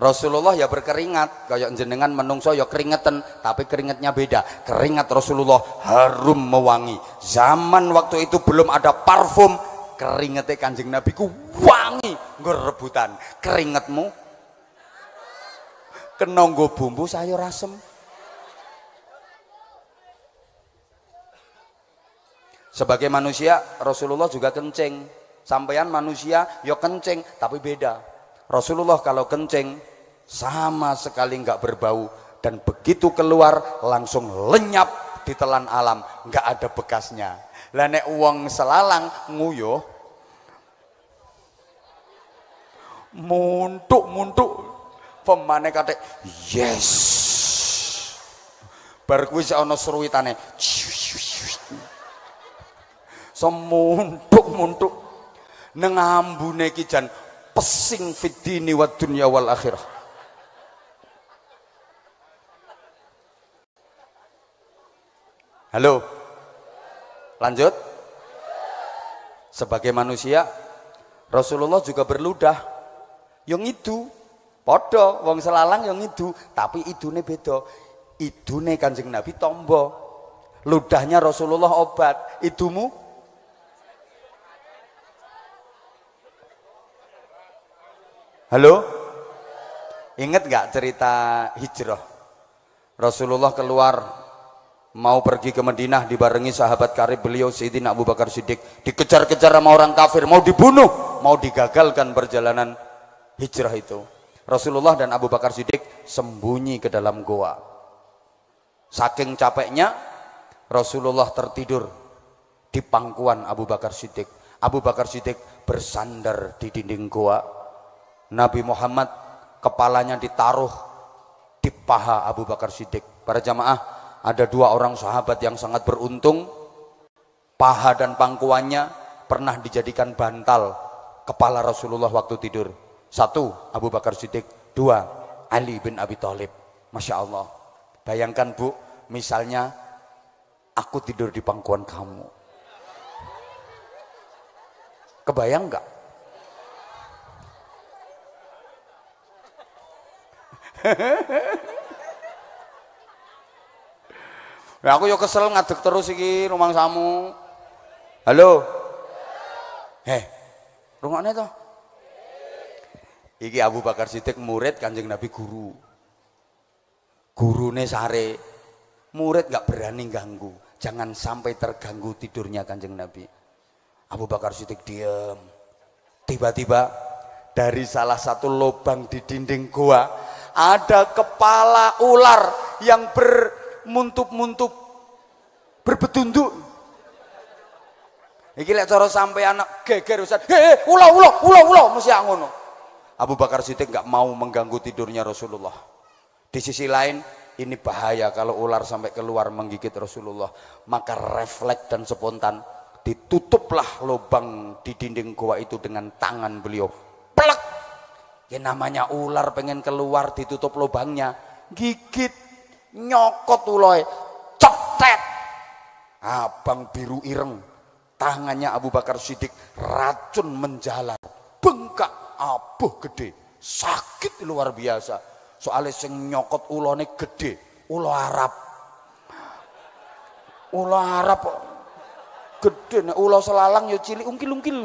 Rasulullah ya berkeringat, kayak jenengan menungso ya keringetan, tapi keringetnya beda. Keringat Rasulullah harum mewangi. Zaman waktu itu belum ada parfum, keringetnya kanjeng Nabi ku wangi, ngerebutan. Keringetmu kenonggo bumbu sayur asem. Sebagai manusia Rasulullah juga kencing. Sampaian manusia yo ya kencing tapi beda. Rasulullah kalau kencing sama sekali nggak berbau dan begitu keluar langsung lenyap ditelan alam nggak ada bekasnya Leneh uang selalang nguyuh muntuk muntuk pemane kate yes bar kuwi ana seruwitane semuntuk-muntuk nang ambune iki jan pesing fitini wa dunya wal akhirah halo lanjut sebagai manusia Rasulullah juga berludah yang itu Podo, wong selalang yang itu, tapi itu nih bedo. Itu nih Kanjeng Nabi tombo. Ludahnya Rasulullah obat, mu? Halo? Inget gak cerita hijrah? Rasulullah keluar mau pergi ke Madinah dibarengi sahabat karib beliau Sayyidina Abu Bakar Siddiq dikejar-kejar sama orang kafir mau dibunuh mau digagalkan perjalanan hijrah itu Rasulullah dan Abu Bakar Siddiq sembunyi ke dalam goa. Saking capeknya, Rasulullah tertidur di pangkuan Abu Bakar Siddiq. Abu Bakar Siddiq bersandar di dinding goa. Nabi Muhammad kepalanya ditaruh di paha Abu Bakar Siddiq. Para jamaah, ada dua orang sahabat yang sangat beruntung. Paha dan pangkuannya pernah dijadikan bantal kepala Rasulullah waktu tidur. Satu, Abu Bakar Siddiq. Dua, Ali bin Abi Thalib. Masya Allah. Bayangkan bu, misalnya aku tidur di pangkuan kamu. Kebayang nggak? nah, aku yo kesel ngaduk terus iki rumah samu. Halo. Heh. Rungokne to. Iki Abu Bakar Siddiq murid Kanjeng Nabi guru. Gurune sare. Murid gak berani ganggu. Jangan sampai terganggu tidurnya Kanjeng Nabi. Abu Bakar Siddiq diam. Tiba-tiba dari salah satu lubang di dinding gua ada kepala ular yang bermuntup-muntup berbetunduk iki lek cara sampai anak geger Ustaz hehe, ula ula ula ula mesti ngono Abu Bakar Siddiq nggak mau mengganggu tidurnya Rasulullah. Di sisi lain, ini bahaya kalau ular sampai keluar menggigit Rasulullah. Maka refleks dan spontan ditutuplah lubang di dinding gua itu dengan tangan beliau. Plek. Ya namanya ular pengen keluar ditutup lubangnya, gigit, nyokot uloy, cetet. Abang biru ireng, tangannya Abu Bakar Siddiq racun menjalar, bengkak abuh gede, sakit luar biasa. Soalnya sing nyokot ulone gede, ulo Arab. Ulo Arab gede nih ulo selalang ya cili ungkil-ungkil.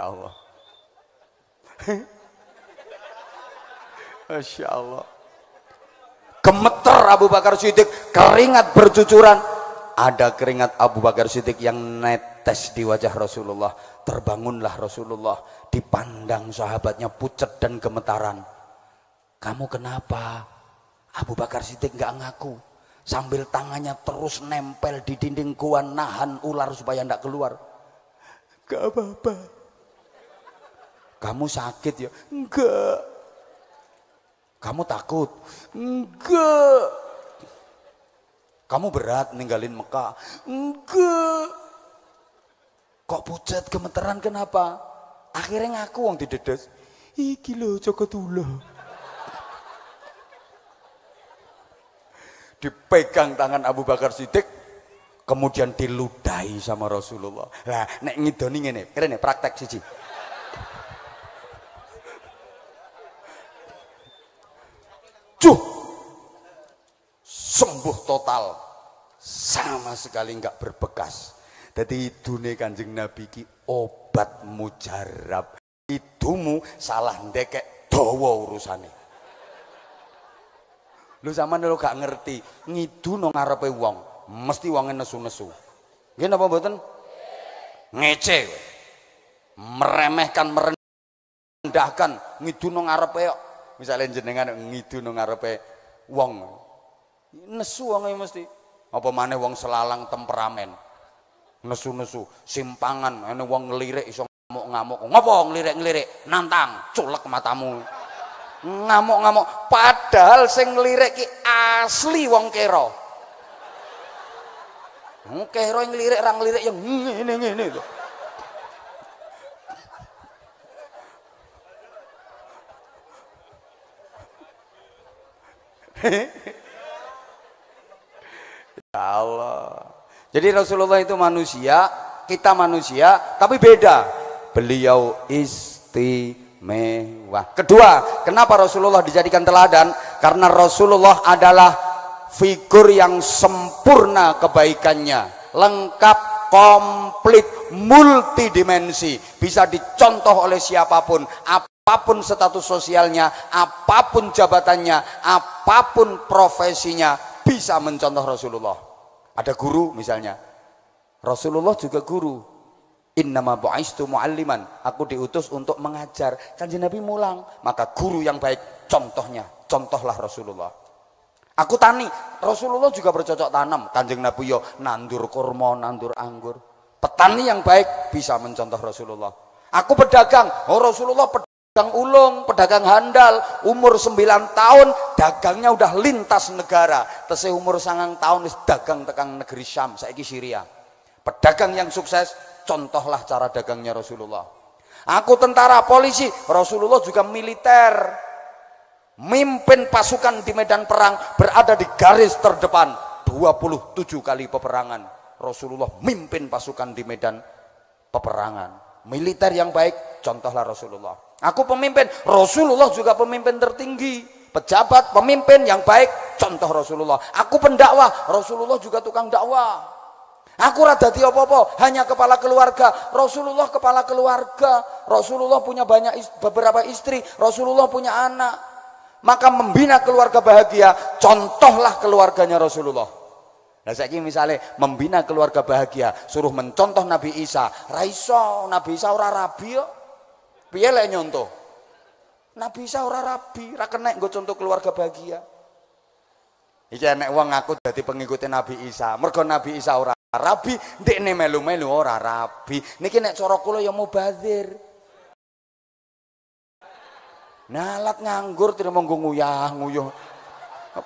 ya Allah. Masya Allah gemeter Abu Bakar Siddiq keringat bercucuran ada keringat Abu Bakar Siddiq yang netes di wajah Rasulullah terbangunlah Rasulullah dipandang sahabatnya pucat dan gemetaran kamu kenapa Abu Bakar Siddiq nggak ngaku sambil tangannya terus nempel di dinding kuan nahan ular supaya ndak keluar gak apa-apa kamu sakit ya enggak kamu takut? Enggak. Kamu berat ninggalin Mekah? Enggak. Kok pucat gemeteran kenapa? Akhirnya ngaku wong didedes. Iki lho Joko Tulo. Dipegang tangan Abu Bakar Siddiq, kemudian diludahi sama Rasulullah. Lah nek ngidoni ngene, keren ya praktek siji. Cuh. Sembuh total. Sama sekali nggak berbekas. Jadi dunia kanjeng Nabi ki obat mujarab. Idumu salah ndekek dawa urusane. Lu zaman lo gak ngerti, ngidu no ngarepe wong, mesti uangnya nesu-nesu. gini apa mboten? Ngece. Meremehkan merendahkan ngidu no ngarepe misalnya jenengan ngidu nang ngarepe wong. Nesu uangnya e mesti. Apa mana wong selalang temperamen. Nesu-nesu, simpangan, mana wong ngelirik iso ngamuk-ngamuk. Ngopo ngelirik-ngelirik? Nantang, culek matamu. Ngamuk-ngamuk padahal sing ngelirik ki asli wong kero. Wong kero yang ngelirik orang ngelirik yang ngini ngini tuh Ya Allah. Jadi Rasulullah itu manusia, kita manusia, tapi beda. Beliau istimewa. Kedua, kenapa Rasulullah dijadikan teladan? Karena Rasulullah adalah figur yang sempurna kebaikannya, lengkap, komplit, multidimensi, bisa dicontoh oleh siapapun apapun status sosialnya, apapun jabatannya, apapun profesinya bisa mencontoh Rasulullah. Ada guru misalnya. Rasulullah juga guru. Innama bu'aistu mualliman. Aku diutus untuk mengajar. Kanjeng Nabi mulang, maka guru yang baik contohnya, contohlah Rasulullah. Aku tani, Rasulullah juga bercocok tanam. Kanjeng Nabi yo nandur kurma, nandur anggur. Petani yang baik bisa mencontoh Rasulullah. Aku pedagang, oh Rasulullah pedagang pedagang ulung, pedagang handal, umur 9 tahun dagangnya udah lintas negara. Tese umur sangang tahun dagang tekang negeri Syam, saiki Syria. Pedagang yang sukses, contohlah cara dagangnya Rasulullah. Aku tentara polisi, Rasulullah juga militer. Mimpin pasukan di medan perang berada di garis terdepan. 27 kali peperangan. Rasulullah mimpin pasukan di medan peperangan militer yang baik contohlah Rasulullah Aku pemimpin. Rasulullah juga pemimpin tertinggi. Pejabat, pemimpin yang baik. Contoh Rasulullah. Aku pendakwah. Rasulullah juga tukang dakwah. Aku rada tiopopo, apa hanya kepala keluarga. Rasulullah kepala keluarga. Rasulullah punya banyak beberapa istri, Rasulullah punya anak. Maka membina keluarga bahagia, contohlah keluarganya Rasulullah. Nah saya ingin misalnya membina keluarga bahagia, suruh mencontoh Nabi Isa, raiso Nabi Isa orang rabi yuk. Piye lek nyontoh? Nabi Isa ora rabi, ra kenek nggo contoh keluarga bahagia. Iki enek wong aku dadi pengikut Nabi Isa. Mergo Nabi Isa ora rabi, ndekne melu-melu ora rabi. Niki nek cara kula ya mubazir. Nalat nganggur tidak nggo nguyah nguyuh.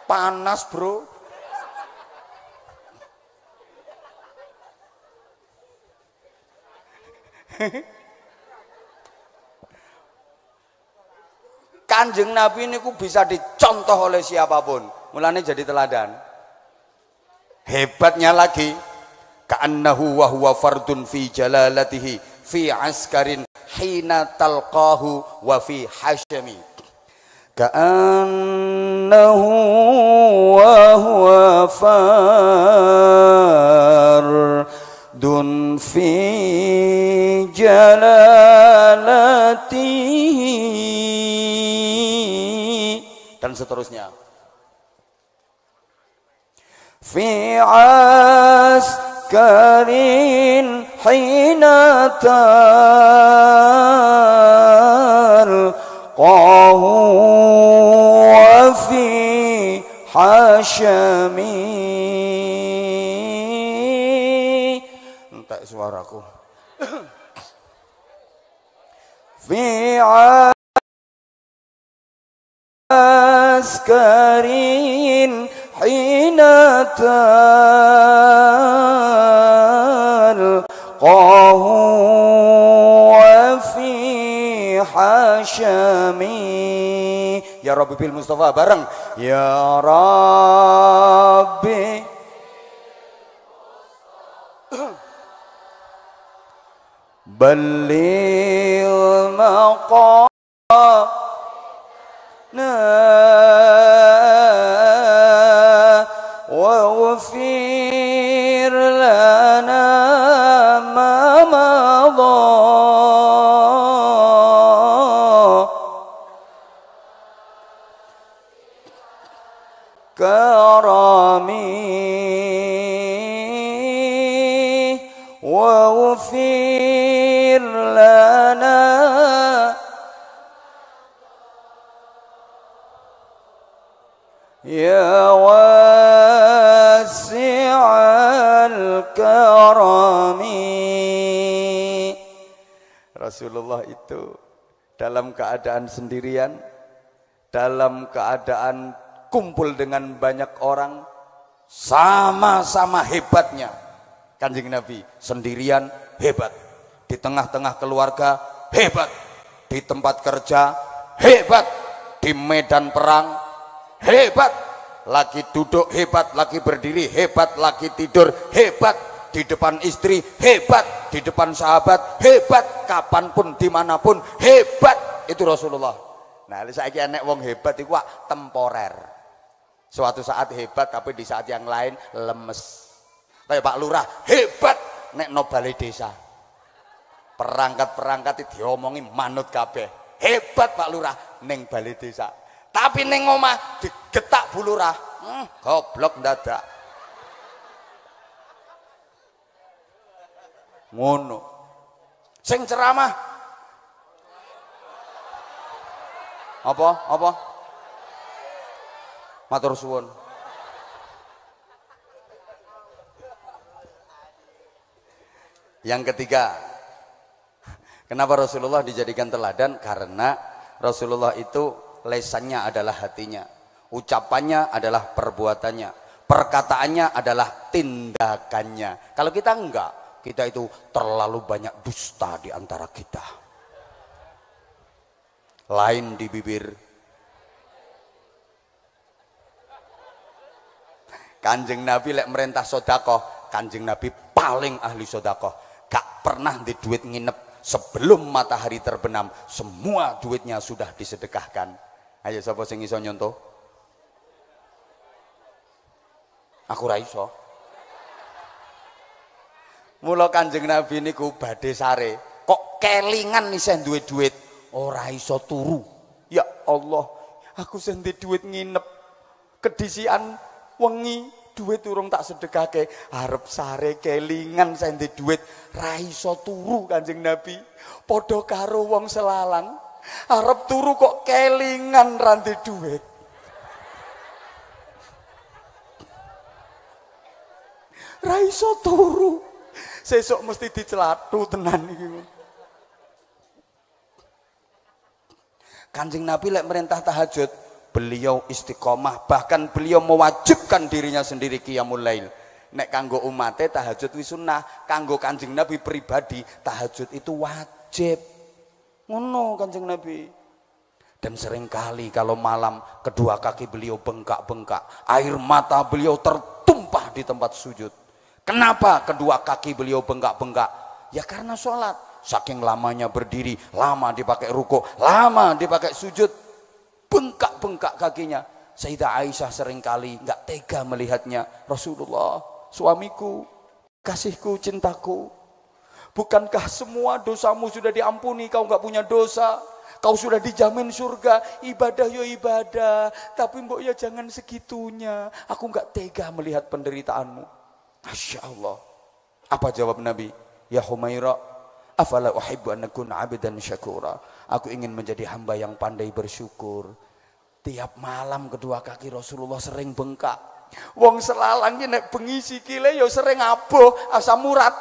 Panas, Bro. Hehehe Kanjeng Nabi ini ku bisa dicontoh oleh siapapun. Mulanya jadi teladan. Hebatnya lagi, ka'annahu wa huwa fardun fi jalalatihi fi askarin hina talqahu wa fi hasyami. Ka'annahu wa huwa fardun fi jalalatihi dan seterusnya fi askarin hina talqahu wa fi hashami entek suaraku fi عسكر حين تلقاه وفي حشمي يا ربي بالمصطفى bareng يا رب بلغ مقام كرمي واغفر لنا يا واسع الكرم Rasulullah itu dalam keadaan sendirian dalam keadaan kumpul dengan banyak orang sama-sama hebatnya. Kanjeng Nabi sendirian hebat. Di tengah-tengah keluarga hebat. Di tempat kerja hebat. Di medan perang hebat. Lagi duduk hebat, lagi berdiri hebat, lagi tidur hebat. Di depan istri hebat, di depan sahabat hebat, kapanpun dimanapun hebat. Itu Rasulullah. Nah, saya enek wong hebat itu temporer Suatu saat hebat tapi di saat yang lain lemes. Kayak Pak Lurah hebat nek no balai desa. Perangkat-perangkat itu diomongi manut kabeh. Hebat Pak Lurah neng balai desa. Tapi neng oma digetak Bu Lurah. Hmm, goblok dadak. Ngono. Sing ceramah apa apa Matur suwun. Yang ketiga, kenapa Rasulullah dijadikan teladan? Karena Rasulullah itu lesannya adalah hatinya, ucapannya adalah perbuatannya, perkataannya adalah tindakannya. Kalau kita enggak, kita itu terlalu banyak dusta di antara kita. Lain di bibir, Kanjeng Nabi lek merintah sodako. Kanjeng Nabi paling ahli sodako. Gak pernah di duit nginep sebelum matahari terbenam. Semua duitnya sudah disedekahkan. Ayo siapa sing iso nyontoh? Aku ra iso. Mula Kanjeng Nabi niku badhe sare, kok kelingan isih duwe duit, ora iso turu. Ya Allah, aku sendiri duit nginep. Kedisian wengi duit urung tak sedekahke harap sare kelingan sendi duit raiso turu Kanjeng Nabi podo karo wong selalang harap turu kok kelingan rantai duit raiso turu sesok mesti dicelathu tenan iki Kanjeng Nabi lek merintah tahajud beliau istiqomah bahkan beliau mewajibkan dirinya sendiri qiyamul lail nek kanggo umatnya tahajud wis sunnah kanggo kanjeng nabi pribadi tahajud itu wajib ngono kanjeng nabi dan seringkali kalau malam kedua kaki beliau bengkak-bengkak air mata beliau tertumpah di tempat sujud kenapa kedua kaki beliau bengkak-bengkak ya karena sholat saking lamanya berdiri lama dipakai ruko lama dipakai sujud bengkak-bengkak kakinya. Sayyidah Aisyah seringkali nggak tega melihatnya. Rasulullah, suamiku, kasihku, cintaku. Bukankah semua dosamu sudah diampuni, kau nggak punya dosa? Kau sudah dijamin surga, ibadah yo ya ibadah. Tapi mbok ya jangan segitunya. Aku nggak tega melihat penderitaanmu. Masya Allah. Apa jawab Nabi? Ya Humairah, afala uhibbu an akuna abidan syakura. Aku ingin menjadi hamba yang pandai bersyukur. Tiap malam kedua kaki Rasulullah sering bengkak. Wong selalang nek bengi sikile ya sering aboh asam murat.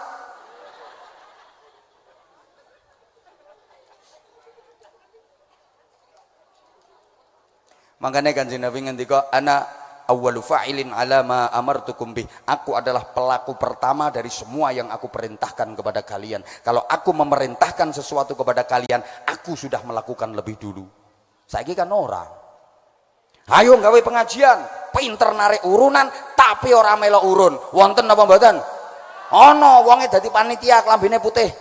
Makanya kan Nabi ngendika anak awwalu fa'ilin ma amartukum bih. Aku adalah pelaku pertama dari semua yang aku perintahkan kepada kalian. Kalau aku memerintahkan sesuatu kepada kalian, aku sudah melakukan lebih dulu. Saya kan orang. Ayo gawe pengajian, pinter narik urunan, tapi orang melo urun. Wonten apa mboten? Ono, wonge dadi panitia, kelambine putih.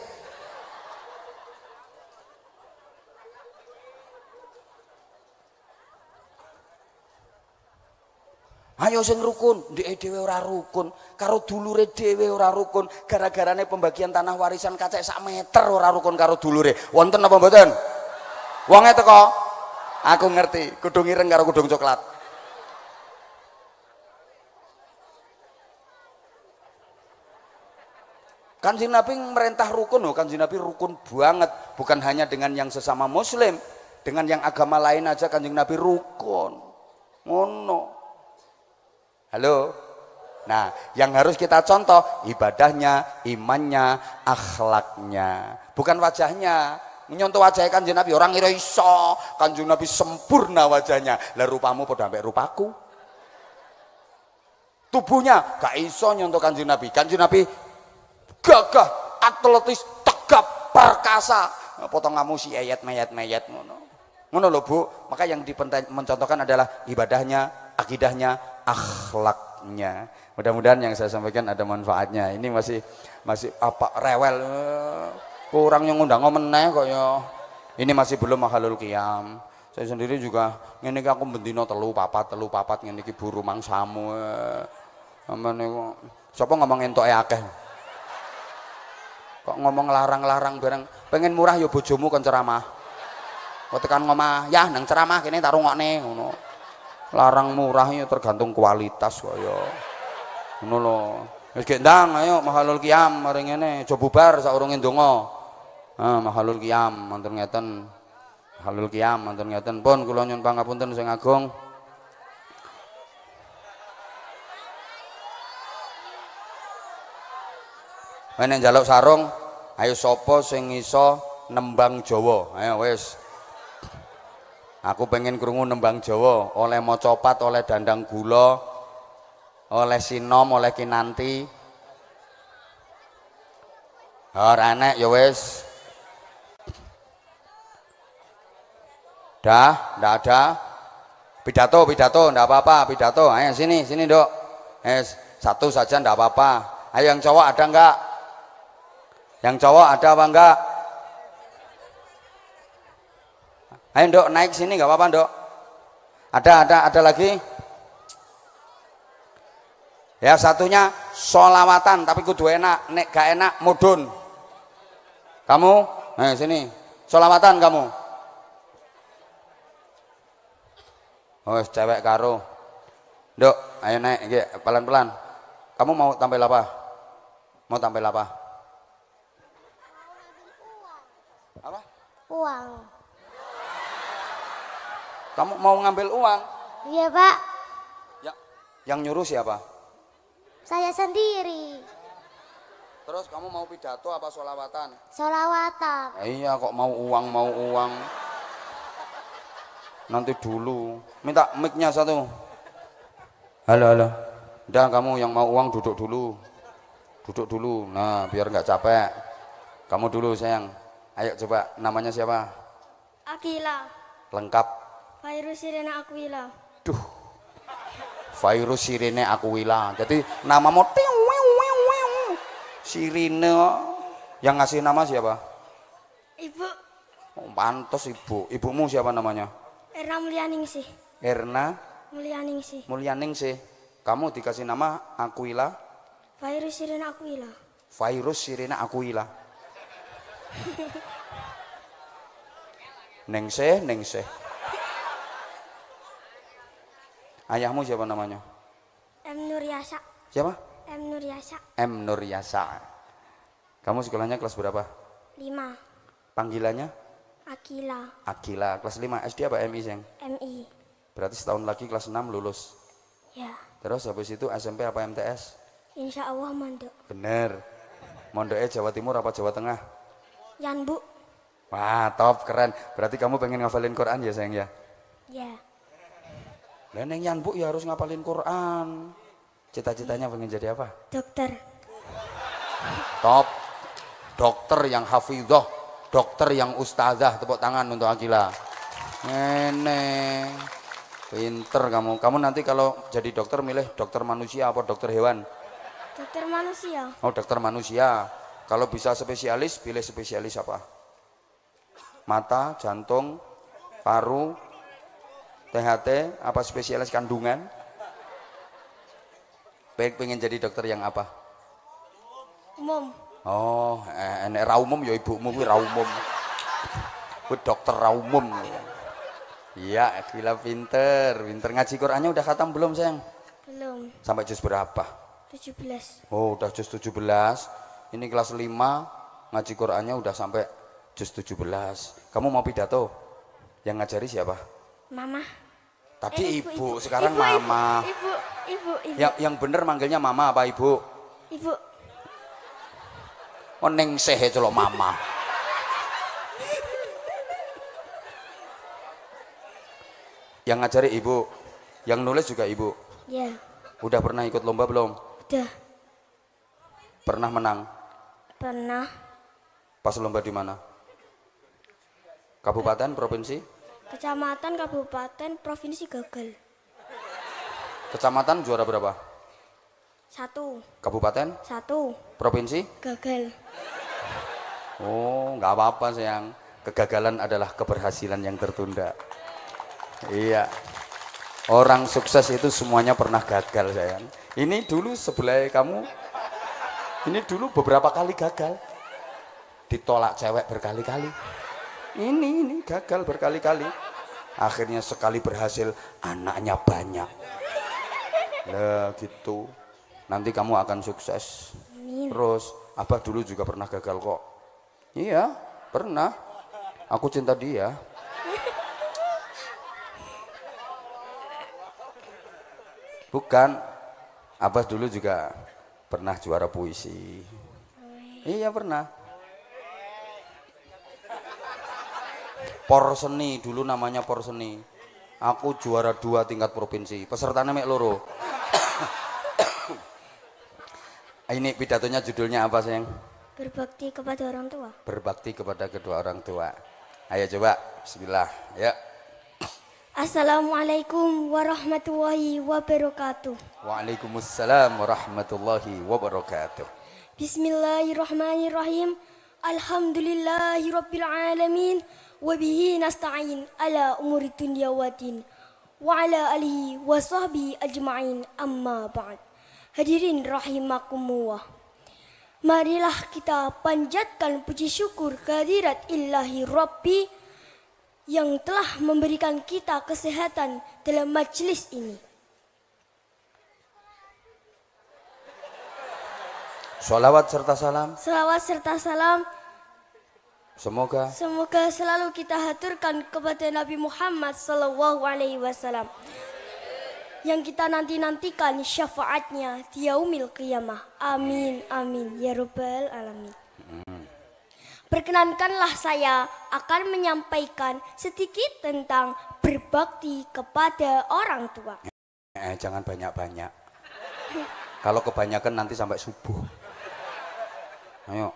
Ayo sing rukun, di dhewe ora rukun, karo dulure dhewe ora rukun, gara-garane pembagian tanah warisan kacek sak meter ora rukun karo dulure. Wonten apa mboten? Wonge teko. Aku ngerti, kudung ireng karo kudung coklat. Kanjeng Nabi merintah rukun kan Nabi rukun banget, bukan hanya dengan yang sesama muslim, dengan yang agama lain aja Kanjeng Nabi rukun. Ngono. Oh, Halo? Nah, yang harus kita contoh ibadahnya, imannya, akhlaknya, bukan wajahnya. Menyontoh wajah kanjeng Nabi orang kira iso, kanjeng Nabi sempurna wajahnya. Lah rupamu padha ambek rupaku. Tubuhnya gak iso nyontoh kanjeng Nabi. Kanjeng Nabi gagah, atletis, tegap, perkasa. Nah, potong kamu si ayat mayat mayat ngono. Ngono lho Bu, maka yang mencontohkan adalah ibadahnya, akidahnya, akhlaknya. Mudah-mudahan yang saya sampaikan ada manfaatnya. Ini masih masih apa rewel kurang yang ngundang ngomeneh kok ya. Ini masih belum mahalul kiam. Saya sendiri juga ngene iki aku bendino telu papat telu papat ngene iki buru mangsamu. Aman niku sapa ngomong entuke akeh. Kok ngomong larang-larang bareng pengen murah ya bojomu kon ceramah. Kok tekan ngomah, ya nang ceramah kene tak rungokne ngono larang murahnya tergantung kualitas kok ya ngono lho wis gendang ayo mahalul kiam mari ngene aja bubar saurunge ah mahalul kiam wonten ngeten mahalul kiam wonten ngeten pun kula nyuwun pangapunten sing agung Wene njaluk sarung, ayo sapa sing iso nembang Jawa. Ayo wis. Aku pengen krungu nembang Jawa, oleh copat, oleh dandang gula, oleh sinom, oleh kinanti. Ora enek ya wis. Dah, ada. Pidato, pidato, ndak apa-apa, pidato. Ayo sini, sini, Dok. es satu saja ndak apa-apa. Ayo yang cowok ada enggak? Yang cowok ada apa enggak? Ayo dok naik sini nggak apa-apa dok. Ada ada ada lagi. Ya satunya solawatan tapi kudu enak, nek gak enak mudun. Kamu, nah sini solawatan kamu. Oh cewek karo. Dok, ayo naik pelan-pelan. Kamu mau tampil apa? Mau tampil apa? Apa? Uang. Kamu mau ngambil uang? Iya, Pak. Ya, yang nyuruh siapa? Saya sendiri. Terus kamu mau pidato apa solawatan? Solawatan. Eh, iya, kok mau uang, mau uang. Nanti dulu. Minta mic-nya satu. Halo, halo. Udah kamu yang mau uang duduk dulu. Duduk dulu. Nah, biar nggak capek. Kamu dulu sayang. Ayo coba namanya siapa? Akila. Lengkap. Virus Sirena Aquila. Duh. Virus Sirene Aquila. Jadi nama mau Sirine yang ngasih nama siapa? Ibu. Oh, pantas ibu. Ibumu siapa namanya? Erna Mulyaning sih. Erna sih. Mulyaning Mulyaning sih. Kamu dikasih nama Aquila? Virus Sirena Aquila. Virus Sirena Aquila. Nengse, nengse. Ayahmu siapa namanya? M Nuryasa. Siapa? M Nuryasa. M Nuryasa. Kamu sekolahnya kelas berapa? Lima. Panggilannya? Akila. Akila, kelas lima. SD apa MI, Seng? MI. Berarti setahun lagi kelas enam lulus. Ya. Terus habis itu SMP apa MTS? Insya Allah mondok. Bener. Mondoknya Jawa Timur apa Jawa Tengah? Yan Wah, top, keren. Berarti kamu pengen ngafalin Quran ya, sayang ya? Ya. Lah bu ya harus ngapalin Quran. Cita-citanya pengen jadi apa? Dokter. Top. Dokter yang hafizah, dokter yang ustazah. Tepuk tangan untuk Akila. Nenek. Pinter kamu. Kamu nanti kalau jadi dokter milih dokter manusia apa dokter hewan? Dokter manusia. Oh, dokter manusia. Kalau bisa spesialis, pilih spesialis apa? Mata, jantung, paru, THT apa spesialis kandungan baik pengen jadi dokter yang apa umum oh eh, enak umum ya ibu umum ra umum dokter ra umum iya gila pinter pinter ngaji Qurannya udah khatam belum sayang belum sampai jus berapa 17 oh udah juz 17 ini kelas 5 ngaji Qurannya udah sampai juz 17 kamu mau pidato yang ngajari siapa mama Tadi eh, ibu, ibu, sekarang ibu, mama. Ibu, ibu, ibu. Ya, yang bener manggilnya mama apa ibu? Ibu. Oh sehe itu loh mama. yang ngajari ibu, yang nulis juga ibu. Iya. Udah pernah ikut lomba belum? Udah. Pernah menang? Pernah. Pas lomba di mana? Kabupaten, provinsi? Kecamatan, kabupaten, provinsi gagal. Kecamatan juara berapa? Satu. Kabupaten? Satu. Provinsi? Gagal. Oh, nggak apa-apa sayang. Kegagalan adalah keberhasilan yang tertunda. Iya. Orang sukses itu semuanya pernah gagal sayang. Ini dulu sebelah kamu, ini dulu beberapa kali gagal. Ditolak cewek berkali-kali ini ini gagal berkali-kali akhirnya sekali berhasil anaknya banyak lah gitu nanti kamu akan sukses terus Abah dulu juga pernah gagal kok iya pernah aku cinta dia bukan Abah dulu juga pernah juara puisi iya pernah Porseni dulu namanya Porseni. Aku juara dua tingkat provinsi. Pesertanya mek loro. Ini pidatonya judulnya apa sayang? Berbakti kepada orang tua. Berbakti kepada kedua orang tua. Ayo coba, Bismillah, ya. Assalamualaikum warahmatullahi wabarakatuh. Waalaikumsalam warahmatullahi wabarakatuh. Bismillahirrahmanirrahim. Alhamdulillahirrabbilalamin وبه نستعين على أمور الدنيا والدين وعلى آله وصحبه أجمعين أما بعد Hadirin rahimakumullah Marilah kita panjatkan puji syukur kehadirat ilahi Rabbi yang telah memberikan kita kesehatan dalam majelis ini. Salawat serta salam. Salawat serta salam Semoga Semoga selalu kita haturkan kepada Nabi Muhammad sallallahu alaihi wasallam yang kita nanti-nantikan syafaatnya di yaumil qiyamah. Amin amin ya rabbal alamin. Perkenankanlah saya akan menyampaikan sedikit tentang berbakti kepada orang tua. Eh, eh jangan banyak-banyak. Kalau kebanyakan nanti sampai subuh. Ayo.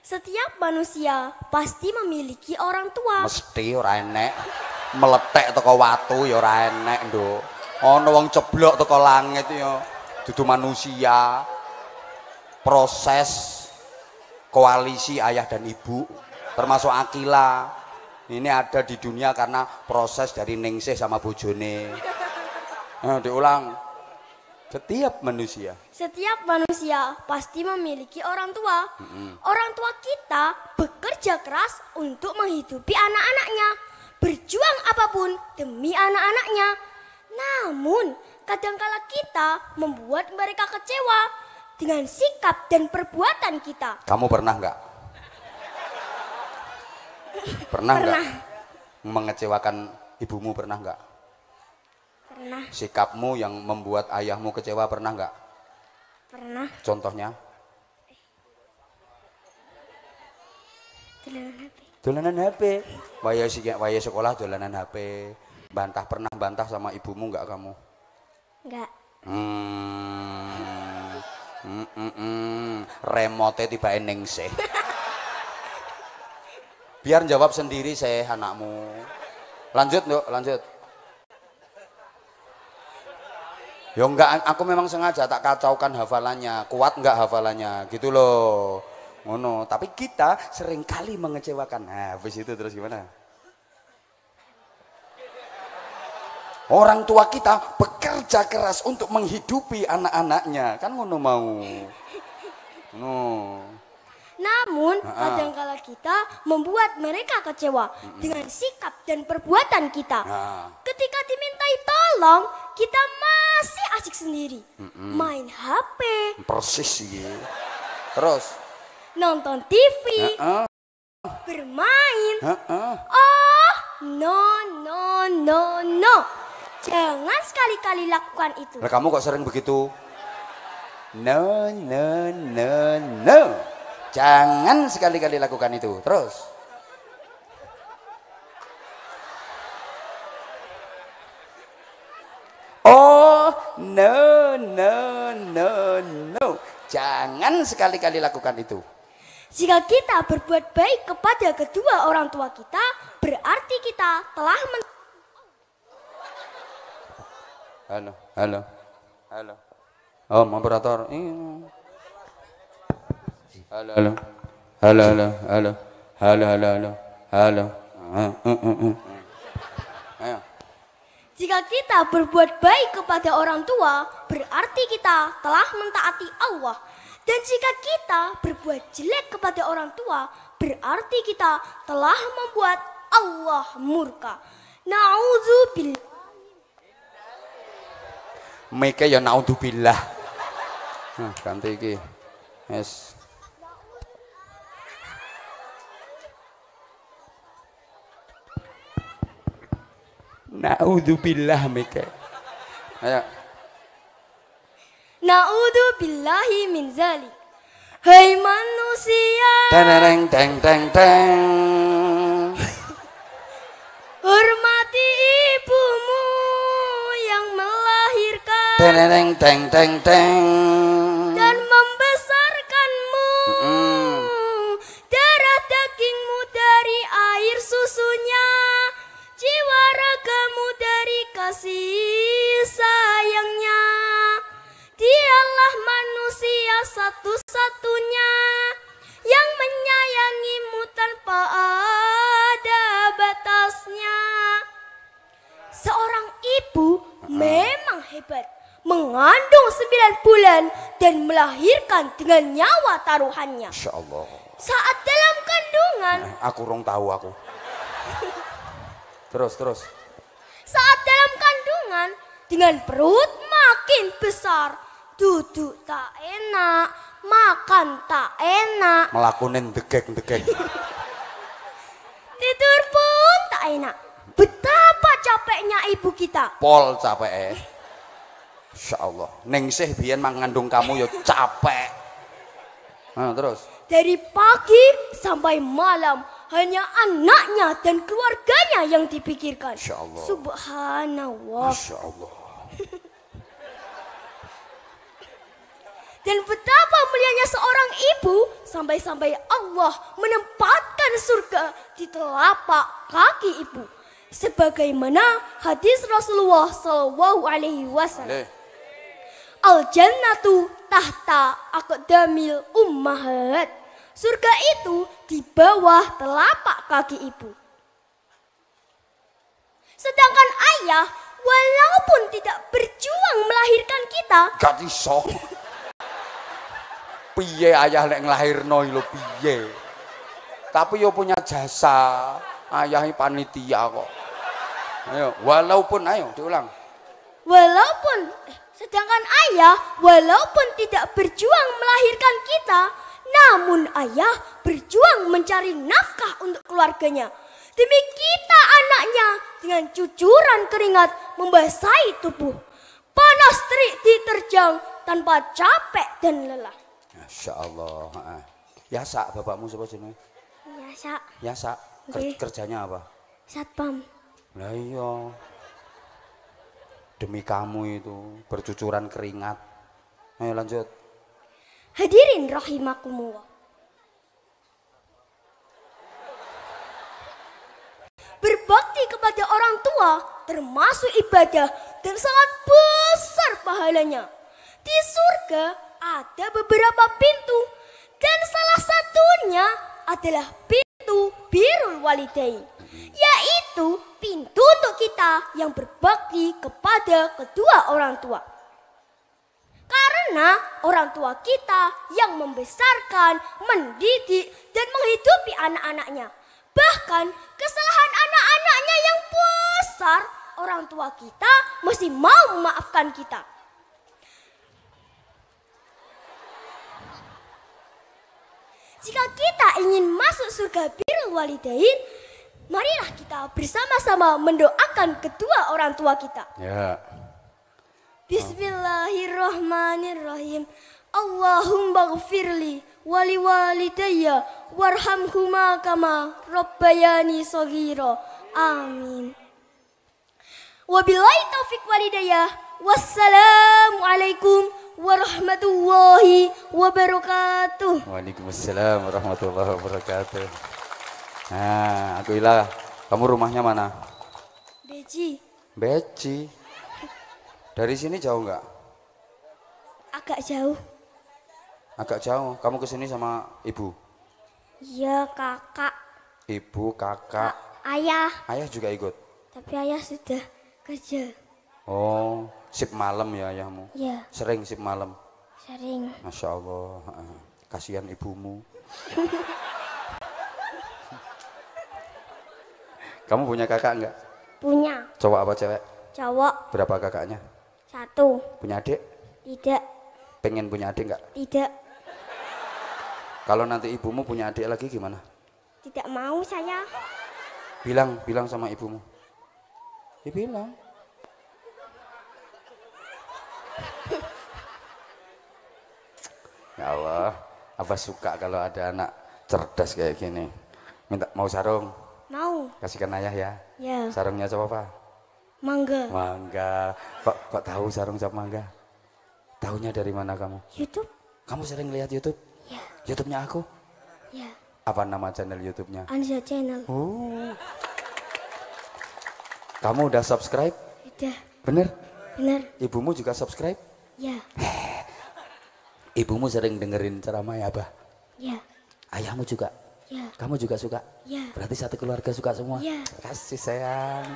Setiap manusia pasti memiliki orang tua. Mesti ora enek. Meletek teko watu ya ora enek, Nduk. Ana wong ceblok teko langit ya dudu manusia. Proses koalisi ayah dan ibu termasuk Akila. Ini ada di dunia karena proses dari Ningsih sama bojone. Nah, diulang. Setiap manusia. Setiap manusia pasti memiliki orang tua. Mm -hmm. Orang tua kita bekerja keras untuk menghidupi anak-anaknya, berjuang apapun demi anak-anaknya. Namun, kadangkala kita membuat mereka kecewa dengan sikap dan perbuatan kita. Kamu pernah nggak? Pernah nggak? Mengecewakan ibumu pernah nggak? Pernah. Sikapmu yang membuat ayahmu kecewa pernah nggak? Pernah. Contohnya? Dolanan HP. Dolanan HP. Waya sekolah dolanan HP. Bantah pernah bantah sama ibumu nggak kamu? Nggak. Hmm. Hmm. -mm -mm. Remote tiba eneng sih. Biar jawab sendiri saya anakmu. Lanjut yuk, lanjut. Ya enggak, aku memang sengaja tak kacaukan hafalannya, kuat enggak hafalannya, gitu loh. Ngono, tapi kita seringkali mengecewakan. Nah, habis itu terus gimana? Orang tua kita bekerja keras untuk menghidupi anak-anaknya, kan ngono mau. no. Namun, kadang-kala kadangkala kita membuat mereka kecewa dengan sikap dan perbuatan kita. Ketika dimintai tolong, kita masih asik sendiri. Main HP. Persis sih. Terus? Nonton TV. Bermain. Oh, no, no, no, no. Jangan sekali-kali lakukan itu. kamu kok sering begitu? No, no, no, no. Jangan sekali-kali lakukan itu. Terus. Oh, no, no, no, no. Jangan sekali-kali lakukan itu. Jika kita berbuat baik kepada kedua orang tua kita, berarti kita telah men Halo, halo. Halo. Oh, moderator. Iya halo halo halo halo halo halo halo halo halo ah, ah, ah, ayo jika kita berbuat baik kepada orang tua berarti kita telah mentaati Allah dan jika kita berbuat jelek kepada orang tua berarti kita telah membuat Allah murka naudzubillah Mike ya naudzubillah nah ganti iki yes Naudzubillah mikir. Ayo. Naudzubillahi min zalik. Hai manusia. Tenereng teng teng teng. Hormati ibumu yang melahirkan. Teneng teng teng teng. kasih sayangnya Dialah manusia satu-satunya Yang menyayangimu tanpa ada batasnya Seorang ibu memang hebat Mengandung sembilan bulan dan melahirkan dengan nyawa taruhannya Insya Allah Saat dalam kandungan nah, Aku rong tahu aku Terus, terus saat dalam kandungan dengan perut makin besar. Duduk tak enak, makan tak enak. Melakukan degek-degek. Tidur pun tak enak. Betapa capeknya ibu kita. Pol capek eh. Insya Allah. Neng biar mengandung kamu ya capek. Nah, terus. Dari pagi sampai malam hanya anaknya dan keluarganya yang dipikirkan. Insya Allah. Subhanallah. Masya Allah. dan betapa mulianya seorang ibu sampai-sampai Allah menempatkan surga di telapak kaki ibu. Sebagaimana hadis Rasulullah Shallallahu Alaihi Wasallam. Al jannatu tahta Akadamil ummahat Surga itu di bawah telapak kaki ibu. Sedangkan ayah walaupun tidak berjuang melahirkan kita. Gak iso. piye ayah lek nglahirno lo piye. Tapi yo punya jasa. Ayah panitia kok. Ayo, walaupun ayo diulang. Walaupun eh, sedangkan ayah walaupun tidak berjuang melahirkan kita, namun ayah berjuang mencari nafkah untuk keluarganya. Demi kita anaknya dengan cucuran keringat membasahi tubuh. Panas terik diterjang tanpa capek dan lelah. Masya Allah. Ya sak bapakmu siapa sini? Ya sak. Ya sak. Ker kerjanya apa? Satpam. Nah iya. Demi kamu itu bercucuran keringat. Ayo lanjut. Hadirin rahimakumullah. Berbakti kepada orang tua termasuk ibadah dan sangat besar pahalanya. Di surga ada beberapa pintu dan salah satunya adalah pintu birul walidain yaitu pintu untuk kita yang berbakti kepada kedua orang tua. Karena orang tua kita yang membesarkan, mendidik, dan menghidupi anak-anaknya. Bahkan kesalahan anak-anaknya yang besar, orang tua kita mesti mau memaafkan kita. Jika kita ingin masuk surga biru walidain, marilah kita bersama-sama mendoakan kedua orang tua kita. Ya. Bismillahirrahmanirrahim. Allahumma gfirli wali walidayya warhamhuma kama rabbayani saghira. Amin. Wabillahi taufik walidayah. Wassalamualaikum warahmatullahi wabarakatuh. Waalaikumsalam warahmatullahi wabarakatuh. Nah, ilah. kamu rumahnya mana? Beci. Beci. Dari sini jauh nggak? Agak jauh. Agak jauh. Kamu kesini sama ibu? Iya kakak. Ibu kakak. ayah. Ayah juga ikut. Tapi ayah sudah kerja. Oh, sip malam ya ayahmu? Iya. Sering sip malam? Sering. Masya Allah. Kasihan ibumu. Kamu punya kakak enggak? Punya. Cowok apa cewek? Cowok. Berapa kakaknya? Satu. Punya adik? Tidak. Pengen punya adik nggak? Tidak. Kalau nanti ibumu punya adik lagi gimana? Tidak mau saya. Bilang, bilang sama ibumu. Ya bilang. ya Allah, apa suka kalau ada anak cerdas kayak gini. Minta mau sarung? Mau. Kasihkan ayah ya. Ya. Sarungnya coba pak Mangga. Mangga. Kok kok tahu sarung cap mangga? Tahunya dari mana kamu? YouTube. Kamu sering lihat YouTube? Ya. YouTube-nya aku? Ya. Apa nama channel YouTube-nya? Anja Channel. Oh. Kamu udah subscribe? Udah. Bener? Bener. Ibumu juga subscribe? Ya. Ibumu sering dengerin ceramah ya, Abah? Ya. Ayahmu juga? Ya. Kamu juga suka? Ya. Berarti satu keluarga suka semua? Ya. Kasih sayang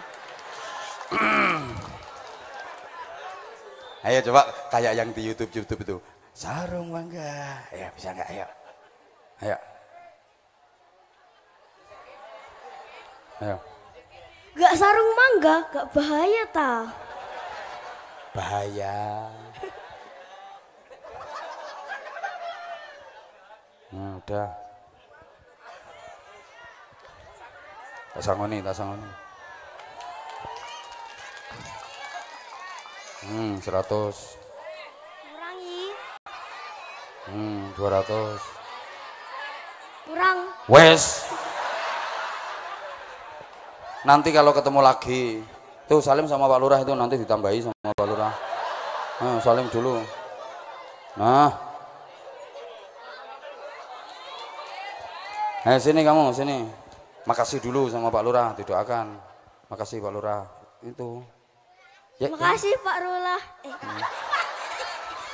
ayo coba kayak yang di YouTube YouTube itu sarung mangga ya bisa nggak ayo ayo ayo Gak sarung mangga, gak bahaya ta. Bahaya. Nah, udah. Tak nih tak nih Hmm, 100. Kurangi. Hmm, 200. Kurang. Wes. Nanti kalau ketemu lagi, tuh salim sama Pak Lurah itu nanti ditambahi sama Pak Lurah. Nah, salim dulu. Nah. Eh, sini kamu, sini. Makasih dulu sama Pak Lurah, didoakan. Makasih Pak Lurah. Itu. Ya, Makasih ya. Pak Lurah. Eh,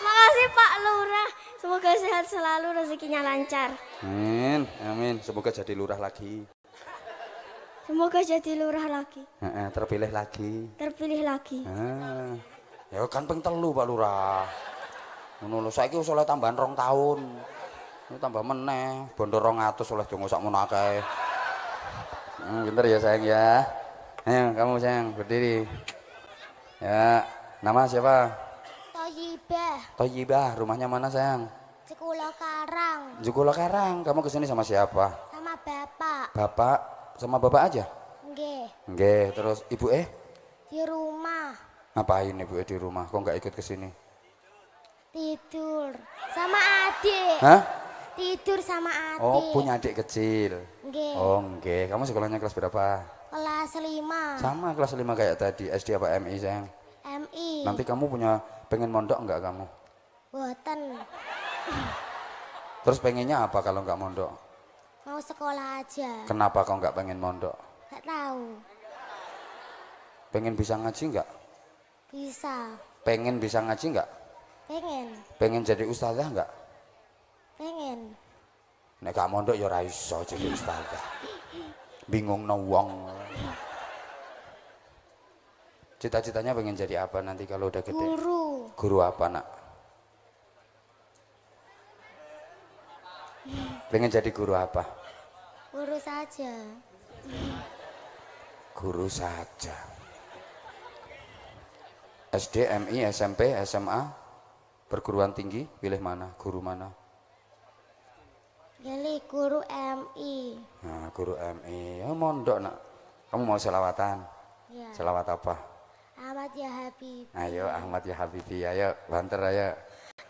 Makasih Pak Lurah. Semoga sehat selalu, rezekinya lancar. Amin, amin. Semoga jadi lurah lagi. Semoga jadi lurah lagi. terpilih lagi. Terpilih lagi. Eh, ya kan peng telu Pak Lurah. Menurut saya itu soalnya tambahan rong tahun. Ini tambah meneh, bondo atas oleh jongo sakmono akeh. Hmm, bentar ya sayang ya. Ayo kamu sayang berdiri. Ya, nama siapa? Toyibah. Toyibah, rumahnya mana sayang? Jukulo Karang. Jukulo Karang, kamu kesini sama siapa? Sama bapak. Bapak, sama bapak aja? Nggih. Nggih, terus ibu eh? Di rumah. Ngapain ibu eh di rumah? Kok nggak ikut kesini? Tidur sama adik. Hah? Tidur sama oh, adik. Oh, punya adik kecil. Nggih. Oh, nggih. Kamu sekolahnya kelas berapa? Kelas 5. Sama kelas 5 kayak tadi, SD apa MI sayang? MI. Nanti kamu punya pengen mondok enggak kamu? Boten. Terus pengennya apa kalau enggak mondok? Mau sekolah aja. Kenapa kau enggak pengen mondok? Enggak tahu. Pengen bisa ngaji enggak? Bisa. Pengen bisa ngaji enggak? Pengen. Pengen jadi ustazah enggak? Pengen. Nek gak mondok ya raiso iso jadi ustazah no wong. Cita-citanya pengen jadi apa nanti kalau udah gede? Guru. Guru apa, Nak? Pengen jadi guru apa? Guru saja. Guru saja. SD, MI, SMP, SMA, perguruan tinggi, pilih mana? Guru mana? Geli guru MI. Nah, guru MI. Ya mondok nak. Kamu mau selawatan? Iya. Selawat apa? Ahmad nah, ya Habibi. Ayo ya, Ahmad ya Habibi, ayo banter ayo.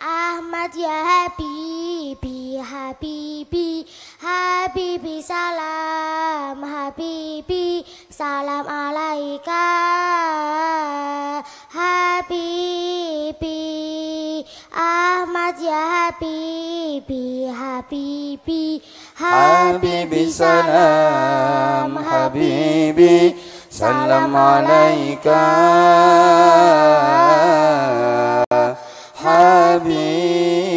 Ahmad ya Habibi, Habibi, Habibi salam, Habibi salam alaika, Habibi. Ahmad ya Habibi Habibi Habibi salam Habibi salam alaika Habibi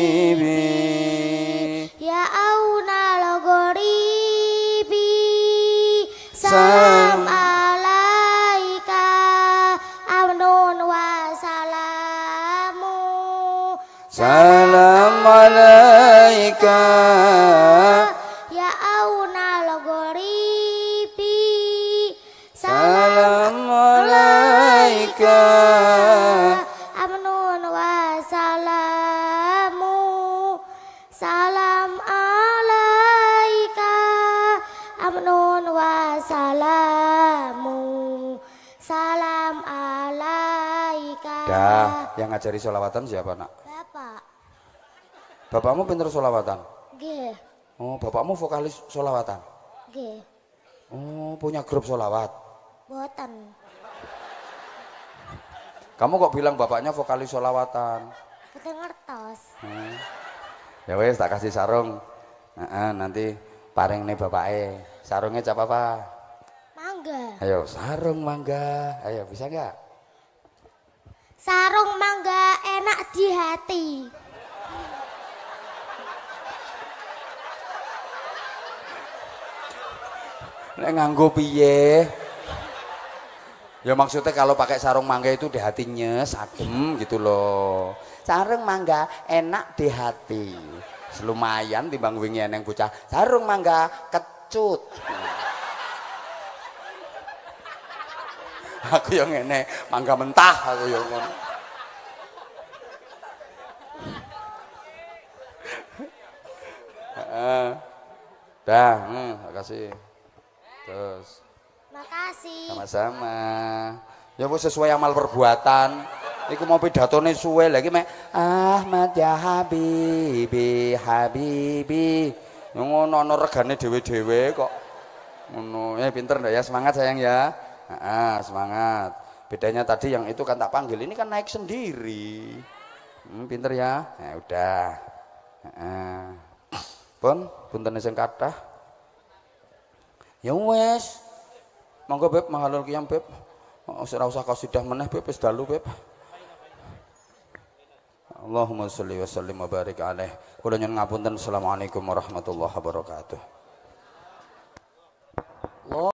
ngajari solawatan siapa nak? Bapak. Bapakmu pinter solawatan? G. Oh, bapakmu vokalis solawatan? G. Oh, punya grup solawat? Boten. Kamu kok bilang bapaknya vokalis solawatan? Boten ngertos. Hmm. Ya wes tak kasih sarung. Nah, nanti paring nih bapaknya. Sarungnya siapa pak? Mangga. Ayo sarung mangga. Ayo bisa nggak? hati. Nek nganggo piye? Ya maksudnya kalau pakai sarung mangga itu di hatinya sadem gitu loh. Sarung mangga enak di hati. Lumayan timbang wingi yang bocah. Sarung mangga kecut. aku yang ngene, mangga mentah aku yang ngene. Dah, hmm, makasih. Terus. Makasih. Sama-sama. Ya bu sesuai amal perbuatan. Iku mau nih suwe lagi me, Ahmad ya Habibi Habibi. Ngono ono regane dhewe-dhewe kok. Nunggu, Ya eh, pinter ndak ya semangat sayang ya. ah semangat. Bedanya tadi yang itu kan tak panggil, ini kan naik sendiri. Hmm, pinter ya. ya udah. Heeh pun punten sing kathah ya wes monggo beb mahalul kiyam beb ora usah kasidah meneh beb wis dalu beb Allahumma sholli wa sallim wa barik alaih kula nyuwun ngapunten assalamualaikum warahmatullahi wabarakatuh